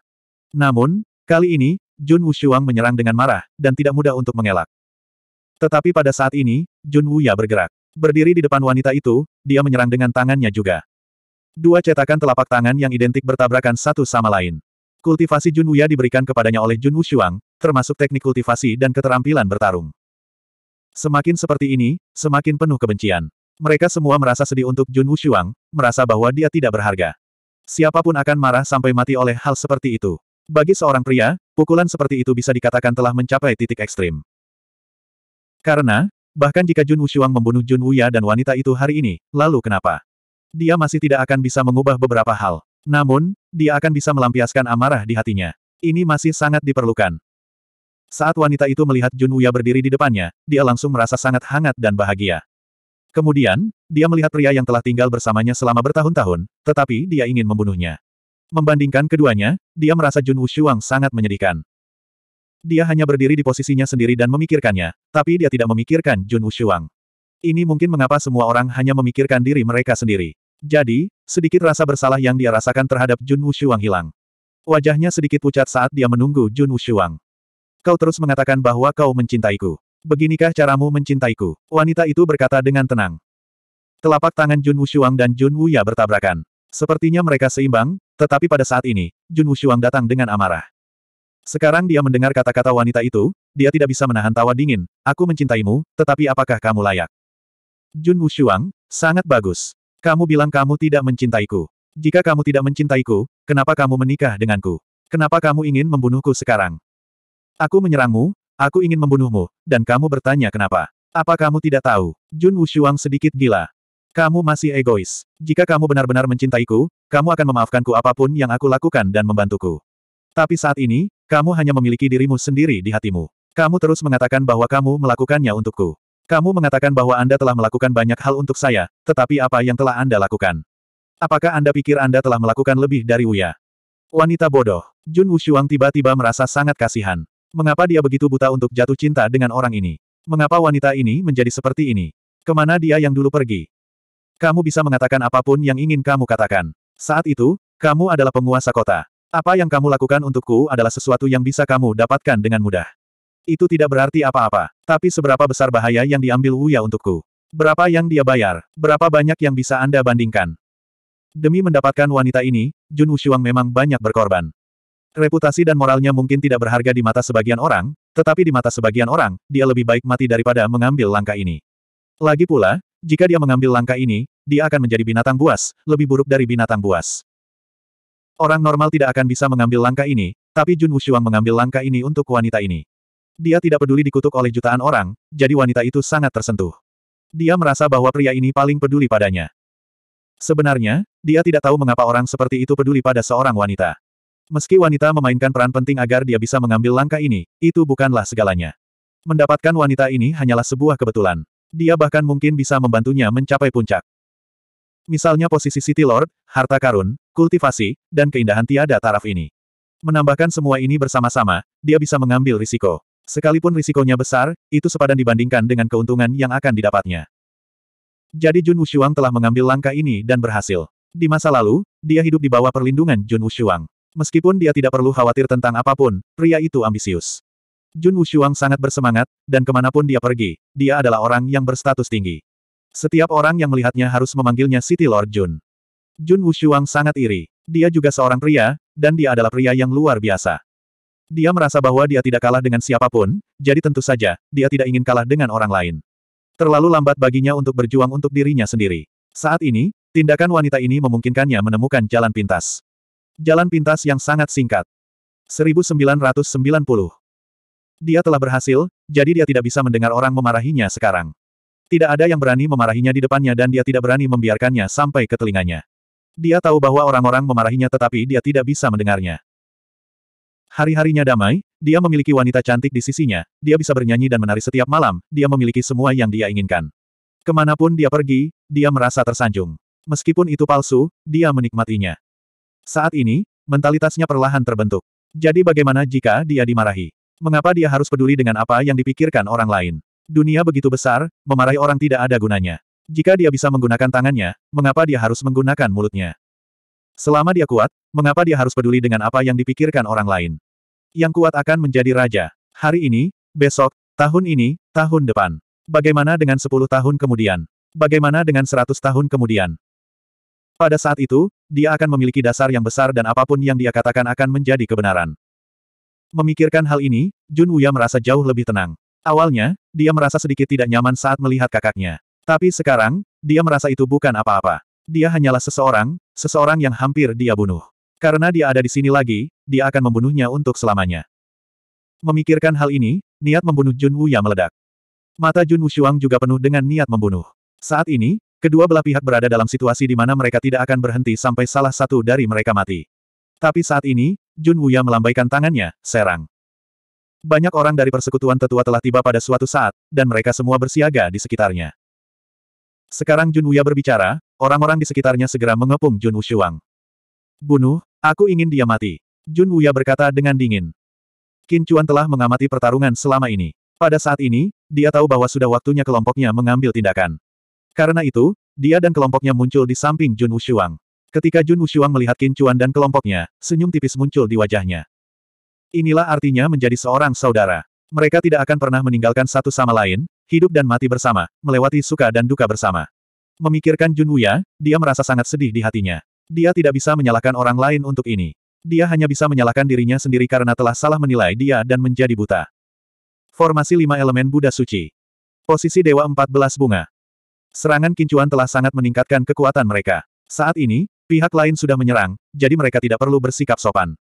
Namun, kali ini, Jun Wushuang menyerang dengan marah, dan tidak mudah untuk mengelak. Tetapi pada saat ini, Jun Wuya bergerak. Berdiri di depan wanita itu, dia menyerang dengan tangannya juga. Dua cetakan telapak tangan yang identik bertabrakan satu sama lain. Kultivasi Jun Wuya diberikan kepadanya oleh Jun Wushuang, termasuk teknik kultivasi dan keterampilan bertarung. Semakin seperti ini, semakin penuh kebencian. Mereka semua merasa sedih untuk Jun Wushuang, merasa bahwa dia tidak berharga. Siapapun akan marah sampai mati oleh hal seperti itu. Bagi seorang pria, pukulan seperti itu bisa dikatakan telah mencapai titik ekstrim. Karena, bahkan jika Jun Wushuang membunuh Jun Wuya dan wanita itu hari ini, lalu kenapa? Dia masih tidak akan bisa mengubah beberapa hal. Namun, dia akan bisa melampiaskan amarah di hatinya. Ini masih sangat diperlukan. Saat wanita itu melihat Jun Wuya berdiri di depannya, dia langsung merasa sangat hangat dan bahagia. Kemudian, dia melihat pria yang telah tinggal bersamanya selama bertahun-tahun, tetapi dia ingin membunuhnya. Membandingkan keduanya, dia merasa Jun Wushuang sangat menyedihkan. Dia hanya berdiri di posisinya sendiri dan memikirkannya, tapi dia tidak memikirkan Jun Wushuang. Ini mungkin mengapa semua orang hanya memikirkan diri mereka sendiri. Jadi, sedikit rasa bersalah yang dia rasakan terhadap Jun Wushuang hilang. Wajahnya sedikit pucat saat dia menunggu Jun Wushuang kau terus mengatakan bahwa kau mencintaiku. Beginikah caramu mencintaiku? Wanita itu berkata dengan tenang. Telapak tangan Jun Wushuang dan Jun Wuya bertabrakan. Sepertinya mereka seimbang, tetapi pada saat ini, Jun Wushuang datang dengan amarah. Sekarang dia mendengar kata-kata wanita itu, dia tidak bisa menahan tawa dingin, aku mencintaimu, tetapi apakah kamu layak? Jun Wushuang, sangat bagus. Kamu bilang kamu tidak mencintaiku. Jika kamu tidak mencintaiku, kenapa kamu menikah denganku? Kenapa kamu ingin membunuhku sekarang? Aku menyerangmu, aku ingin membunuhmu, dan kamu bertanya kenapa. Apa kamu tidak tahu? Jun Wushuang sedikit gila. Kamu masih egois. Jika kamu benar-benar mencintaiku, kamu akan memaafkanku apapun yang aku lakukan dan membantuku. Tapi saat ini, kamu hanya memiliki dirimu sendiri di hatimu. Kamu terus mengatakan bahwa kamu melakukannya untukku. Kamu mengatakan bahwa Anda telah melakukan banyak hal untuk saya, tetapi apa yang telah Anda lakukan? Apakah Anda pikir Anda telah melakukan lebih dari Uya? Wanita bodoh. Jun Wushuang tiba-tiba merasa sangat kasihan. Mengapa dia begitu buta untuk jatuh cinta dengan orang ini? Mengapa wanita ini menjadi seperti ini? Kemana dia yang dulu pergi? Kamu bisa mengatakan apapun yang ingin kamu katakan. Saat itu, kamu adalah penguasa kota. Apa yang kamu lakukan untukku adalah sesuatu yang bisa kamu dapatkan dengan mudah. Itu tidak berarti apa-apa. Tapi seberapa besar bahaya yang diambil Wuya untukku? Berapa yang dia bayar? Berapa banyak yang bisa Anda bandingkan? Demi mendapatkan wanita ini, Jun Wushuang memang banyak berkorban. Reputasi dan moralnya mungkin tidak berharga di mata sebagian orang, tetapi di mata sebagian orang, dia lebih baik mati daripada mengambil langkah ini. Lagi pula, jika dia mengambil langkah ini, dia akan menjadi binatang buas, lebih buruk dari binatang buas. Orang normal tidak akan bisa mengambil langkah ini, tapi Jun Wushuang mengambil langkah ini untuk wanita ini. Dia tidak peduli dikutuk oleh jutaan orang, jadi wanita itu sangat tersentuh. Dia merasa bahwa pria ini paling peduli padanya. Sebenarnya, dia tidak tahu mengapa orang seperti itu peduli pada seorang wanita. Meski wanita memainkan peran penting agar dia bisa mengambil langkah ini, itu bukanlah segalanya. Mendapatkan wanita ini hanyalah sebuah kebetulan. Dia bahkan mungkin bisa membantunya mencapai puncak. Misalnya posisi City Lord, harta karun, kultivasi, dan keindahan tiada taraf ini. Menambahkan semua ini bersama-sama, dia bisa mengambil risiko. Sekalipun risikonya besar, itu sepadan dibandingkan dengan keuntungan yang akan didapatnya. Jadi Jun Wushuang telah mengambil langkah ini dan berhasil. Di masa lalu, dia hidup di bawah perlindungan Jun Wushuang. Meskipun dia tidak perlu khawatir tentang apapun, pria itu ambisius. Jun Wushuang sangat bersemangat, dan kemanapun dia pergi, dia adalah orang yang berstatus tinggi. Setiap orang yang melihatnya harus memanggilnya City Lord Jun. Jun Wushuang sangat iri. Dia juga seorang pria, dan dia adalah pria yang luar biasa. Dia merasa bahwa dia tidak kalah dengan siapapun, jadi tentu saja, dia tidak ingin kalah dengan orang lain. Terlalu lambat baginya untuk berjuang untuk dirinya sendiri. Saat ini, tindakan wanita ini memungkinkannya menemukan jalan pintas. Jalan pintas yang sangat singkat. 1990. Dia telah berhasil, jadi dia tidak bisa mendengar orang memarahinya sekarang. Tidak ada yang berani memarahinya di depannya dan dia tidak berani membiarkannya sampai ke telinganya. Dia tahu bahwa orang-orang memarahinya tetapi dia tidak bisa mendengarnya. Hari-harinya damai, dia memiliki wanita cantik di sisinya, dia bisa bernyanyi dan menari setiap malam, dia memiliki semua yang dia inginkan. Kemanapun dia pergi, dia merasa tersanjung. Meskipun itu palsu, dia menikmatinya. Saat ini, mentalitasnya perlahan terbentuk. Jadi bagaimana jika dia dimarahi? Mengapa dia harus peduli dengan apa yang dipikirkan orang lain? Dunia begitu besar, memarahi orang tidak ada gunanya. Jika dia bisa menggunakan tangannya, mengapa dia harus menggunakan mulutnya? Selama dia kuat, mengapa dia harus peduli dengan apa yang dipikirkan orang lain? Yang kuat akan menjadi raja. Hari ini, besok, tahun ini, tahun depan. Bagaimana dengan 10 tahun kemudian? Bagaimana dengan 100 tahun kemudian? Pada saat itu, dia akan memiliki dasar yang besar dan apapun yang dia katakan akan menjadi kebenaran. Memikirkan hal ini, Jun Wuya merasa jauh lebih tenang. Awalnya, dia merasa sedikit tidak nyaman saat melihat kakaknya. Tapi sekarang, dia merasa itu bukan apa-apa. Dia hanyalah seseorang, seseorang yang hampir dia bunuh. Karena dia ada di sini lagi, dia akan membunuhnya untuk selamanya. Memikirkan hal ini, niat membunuh Jun Wuya meledak. Mata Jun Wushuang juga penuh dengan niat membunuh. Saat ini, Kedua belah pihak berada dalam situasi di mana mereka tidak akan berhenti sampai salah satu dari mereka mati. Tapi saat ini, Jun Wuya melambaikan tangannya, serang. Banyak orang dari persekutuan tetua telah tiba pada suatu saat, dan mereka semua bersiaga di sekitarnya. Sekarang Jun Wuya berbicara, orang-orang di sekitarnya segera mengepung Jun Wushuang. Bunuh, aku ingin dia mati. Jun Wuya berkata dengan dingin. Qin Chuan telah mengamati pertarungan selama ini. Pada saat ini, dia tahu bahwa sudah waktunya kelompoknya mengambil tindakan. Karena itu, dia dan kelompoknya muncul di samping Jun Wushuang. Ketika Jun Wushuang melihat Qin Chuan dan kelompoknya, senyum tipis muncul di wajahnya. Inilah artinya menjadi seorang saudara. Mereka tidak akan pernah meninggalkan satu sama lain, hidup dan mati bersama, melewati suka dan duka bersama. Memikirkan Jun Wuya, dia merasa sangat sedih di hatinya. Dia tidak bisa menyalahkan orang lain untuk ini. Dia hanya bisa menyalahkan dirinya sendiri karena telah salah menilai dia dan menjadi buta. Formasi lima elemen Buddha Suci. Posisi Dewa 14 Bunga. Serangan kincuan telah sangat meningkatkan kekuatan mereka. Saat ini, pihak lain sudah menyerang, jadi mereka tidak perlu bersikap sopan.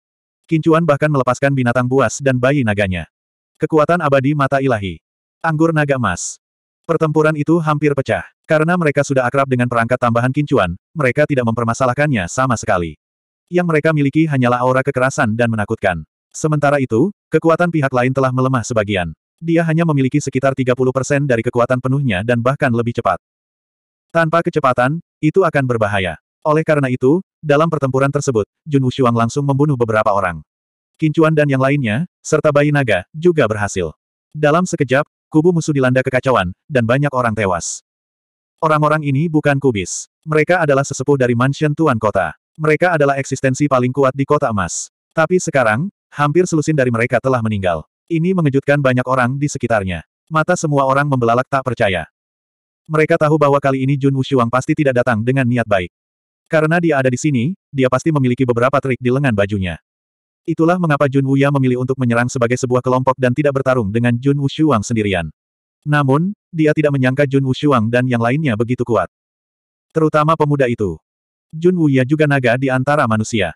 Kincuan bahkan melepaskan binatang buas dan bayi naganya. Kekuatan abadi mata ilahi. Anggur naga emas. Pertempuran itu hampir pecah. Karena mereka sudah akrab dengan perangkat tambahan kincuan, mereka tidak mempermasalahkannya sama sekali. Yang mereka miliki hanyalah aura kekerasan dan menakutkan. Sementara itu, kekuatan pihak lain telah melemah sebagian. Dia hanya memiliki sekitar 30% dari kekuatan penuhnya dan bahkan lebih cepat. Tanpa kecepatan, itu akan berbahaya. Oleh karena itu, dalam pertempuran tersebut, Jun Wushuang langsung membunuh beberapa orang. Kincuan dan yang lainnya, serta bayi naga, juga berhasil. Dalam sekejap, kubu musuh dilanda kekacauan, dan banyak orang tewas. Orang-orang ini bukan kubis. Mereka adalah sesepuh dari mansion tuan kota. Mereka adalah eksistensi paling kuat di kota emas. Tapi sekarang, hampir selusin dari mereka telah meninggal. Ini mengejutkan banyak orang di sekitarnya. Mata semua orang membelalak tak percaya. Mereka tahu bahwa kali ini Jun Wushuang pasti tidak datang dengan niat baik. Karena dia ada di sini, dia pasti memiliki beberapa trik di lengan bajunya. Itulah mengapa Jun Wuya memilih untuk menyerang sebagai sebuah kelompok dan tidak bertarung dengan Jun Wushuang sendirian. Namun, dia tidak menyangka Jun Wushuang dan yang lainnya begitu kuat. Terutama pemuda itu. Jun Wuya juga naga di antara manusia.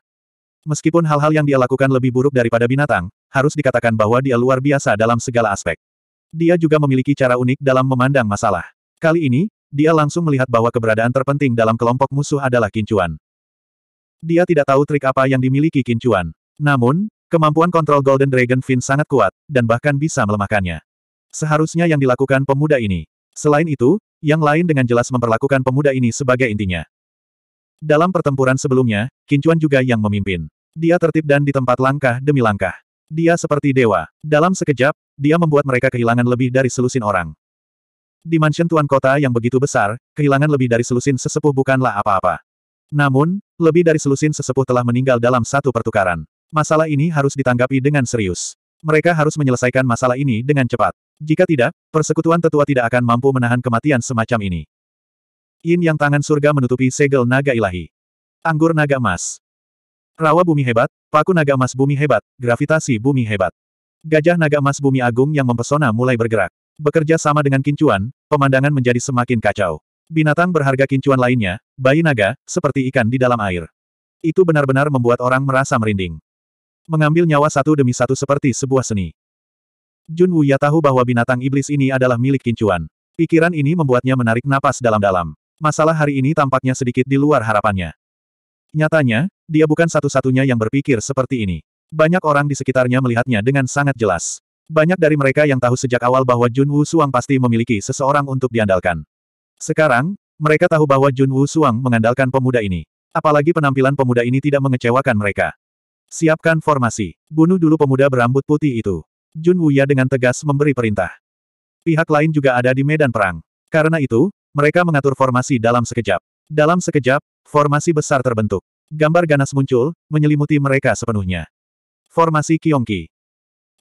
Meskipun hal-hal yang dia lakukan lebih buruk daripada binatang, harus dikatakan bahwa dia luar biasa dalam segala aspek. Dia juga memiliki cara unik dalam memandang masalah. Kali ini, dia langsung melihat bahwa keberadaan terpenting dalam kelompok musuh adalah Kincuan. Dia tidak tahu trik apa yang dimiliki Kincuan. Namun, kemampuan kontrol Golden Dragon Fin sangat kuat, dan bahkan bisa melemahkannya. Seharusnya yang dilakukan pemuda ini. Selain itu, yang lain dengan jelas memperlakukan pemuda ini sebagai intinya. Dalam pertempuran sebelumnya, Kincuan juga yang memimpin. Dia tertib dan di tempat langkah demi langkah. Dia seperti dewa. Dalam sekejap, dia membuat mereka kehilangan lebih dari selusin orang. Di mansion tuan kota yang begitu besar, kehilangan lebih dari selusin sesepuh bukanlah apa-apa. Namun, lebih dari selusin sesepuh telah meninggal dalam satu pertukaran. Masalah ini harus ditanggapi dengan serius. Mereka harus menyelesaikan masalah ini dengan cepat. Jika tidak, persekutuan tetua tidak akan mampu menahan kematian semacam ini. Yin yang tangan surga menutupi segel naga ilahi. Anggur naga emas. Rawa bumi hebat, paku naga emas bumi hebat, gravitasi bumi hebat. Gajah naga emas bumi agung yang mempesona mulai bergerak. Bekerja sama dengan kincuan, pemandangan menjadi semakin kacau. Binatang berharga kincuan lainnya, bayi naga, seperti ikan di dalam air. Itu benar-benar membuat orang merasa merinding. Mengambil nyawa satu demi satu seperti sebuah seni. Jun Wuya tahu bahwa binatang iblis ini adalah milik kincuan. Pikiran ini membuatnya menarik napas dalam-dalam. Masalah hari ini tampaknya sedikit di luar harapannya. Nyatanya, dia bukan satu-satunya yang berpikir seperti ini. Banyak orang di sekitarnya melihatnya dengan sangat jelas. Banyak dari mereka yang tahu sejak awal bahwa Jun Wu Suang pasti memiliki seseorang untuk diandalkan. Sekarang, mereka tahu bahwa Jun Wu Suang mengandalkan pemuda ini. Apalagi penampilan pemuda ini tidak mengecewakan mereka. Siapkan formasi. Bunuh dulu pemuda berambut putih itu. Jun Wuya dengan tegas memberi perintah. Pihak lain juga ada di medan perang. Karena itu, mereka mengatur formasi dalam sekejap. Dalam sekejap, formasi besar terbentuk. Gambar ganas muncul, menyelimuti mereka sepenuhnya. Formasi Kiongki.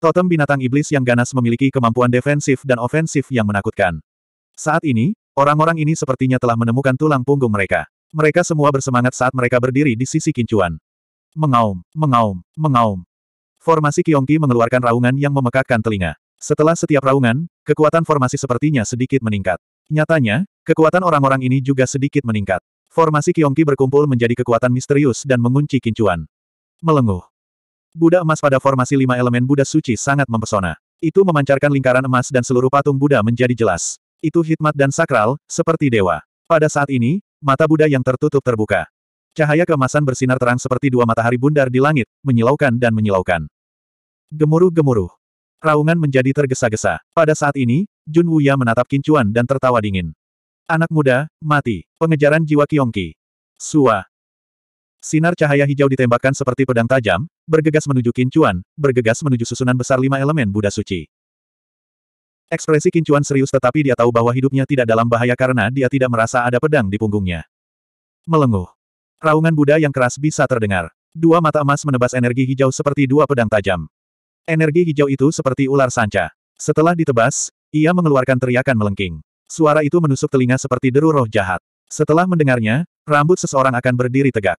Totem binatang iblis yang ganas memiliki kemampuan defensif dan ofensif yang menakutkan. Saat ini, orang-orang ini sepertinya telah menemukan tulang punggung mereka. Mereka semua bersemangat saat mereka berdiri di sisi kincuan. Mengaum, mengaum, mengaum. Formasi Kiongki mengeluarkan raungan yang memekakkan telinga. Setelah setiap raungan, kekuatan formasi sepertinya sedikit meningkat. Nyatanya, kekuatan orang-orang ini juga sedikit meningkat. Formasi Kiongki berkumpul menjadi kekuatan misterius dan mengunci kincuan. Melenguh. Buddha emas pada formasi lima elemen Buddha suci sangat mempesona. Itu memancarkan lingkaran emas dan seluruh patung Buddha menjadi jelas. Itu hikmat dan sakral, seperti dewa. Pada saat ini, mata Buddha yang tertutup terbuka. Cahaya keemasan bersinar terang seperti dua matahari bundar di langit, menyilaukan dan menyilaukan. Gemuruh-gemuruh. Raungan menjadi tergesa-gesa. Pada saat ini, Jun Wuya menatap kincuan dan tertawa dingin. Anak muda, mati. Pengejaran jiwa Kiongki. Suah. Sinar cahaya hijau ditembakkan seperti pedang tajam, bergegas menuju Kincuan, bergegas menuju susunan besar lima elemen Buddha Suci. Ekspresi Kincuan serius tetapi dia tahu bahwa hidupnya tidak dalam bahaya karena dia tidak merasa ada pedang di punggungnya. Melenguh. Raungan Buddha yang keras bisa terdengar. Dua mata emas menebas energi hijau seperti dua pedang tajam. Energi hijau itu seperti ular sanca. Setelah ditebas, ia mengeluarkan teriakan melengking. Suara itu menusuk telinga seperti deru roh jahat. Setelah mendengarnya, rambut seseorang akan berdiri tegak.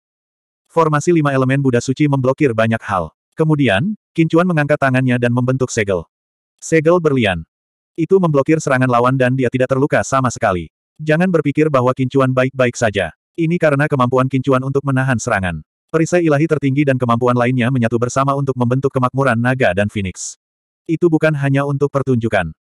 Formasi lima elemen Buddha suci memblokir banyak hal. Kemudian, Kincuan mengangkat tangannya dan membentuk segel. Segel berlian. Itu memblokir serangan lawan dan dia tidak terluka sama sekali. Jangan berpikir bahwa Kincuan baik-baik saja. Ini karena kemampuan Kincuan untuk menahan serangan. Perisai ilahi tertinggi dan kemampuan lainnya menyatu bersama untuk membentuk kemakmuran naga dan phoenix. Itu bukan hanya untuk pertunjukan.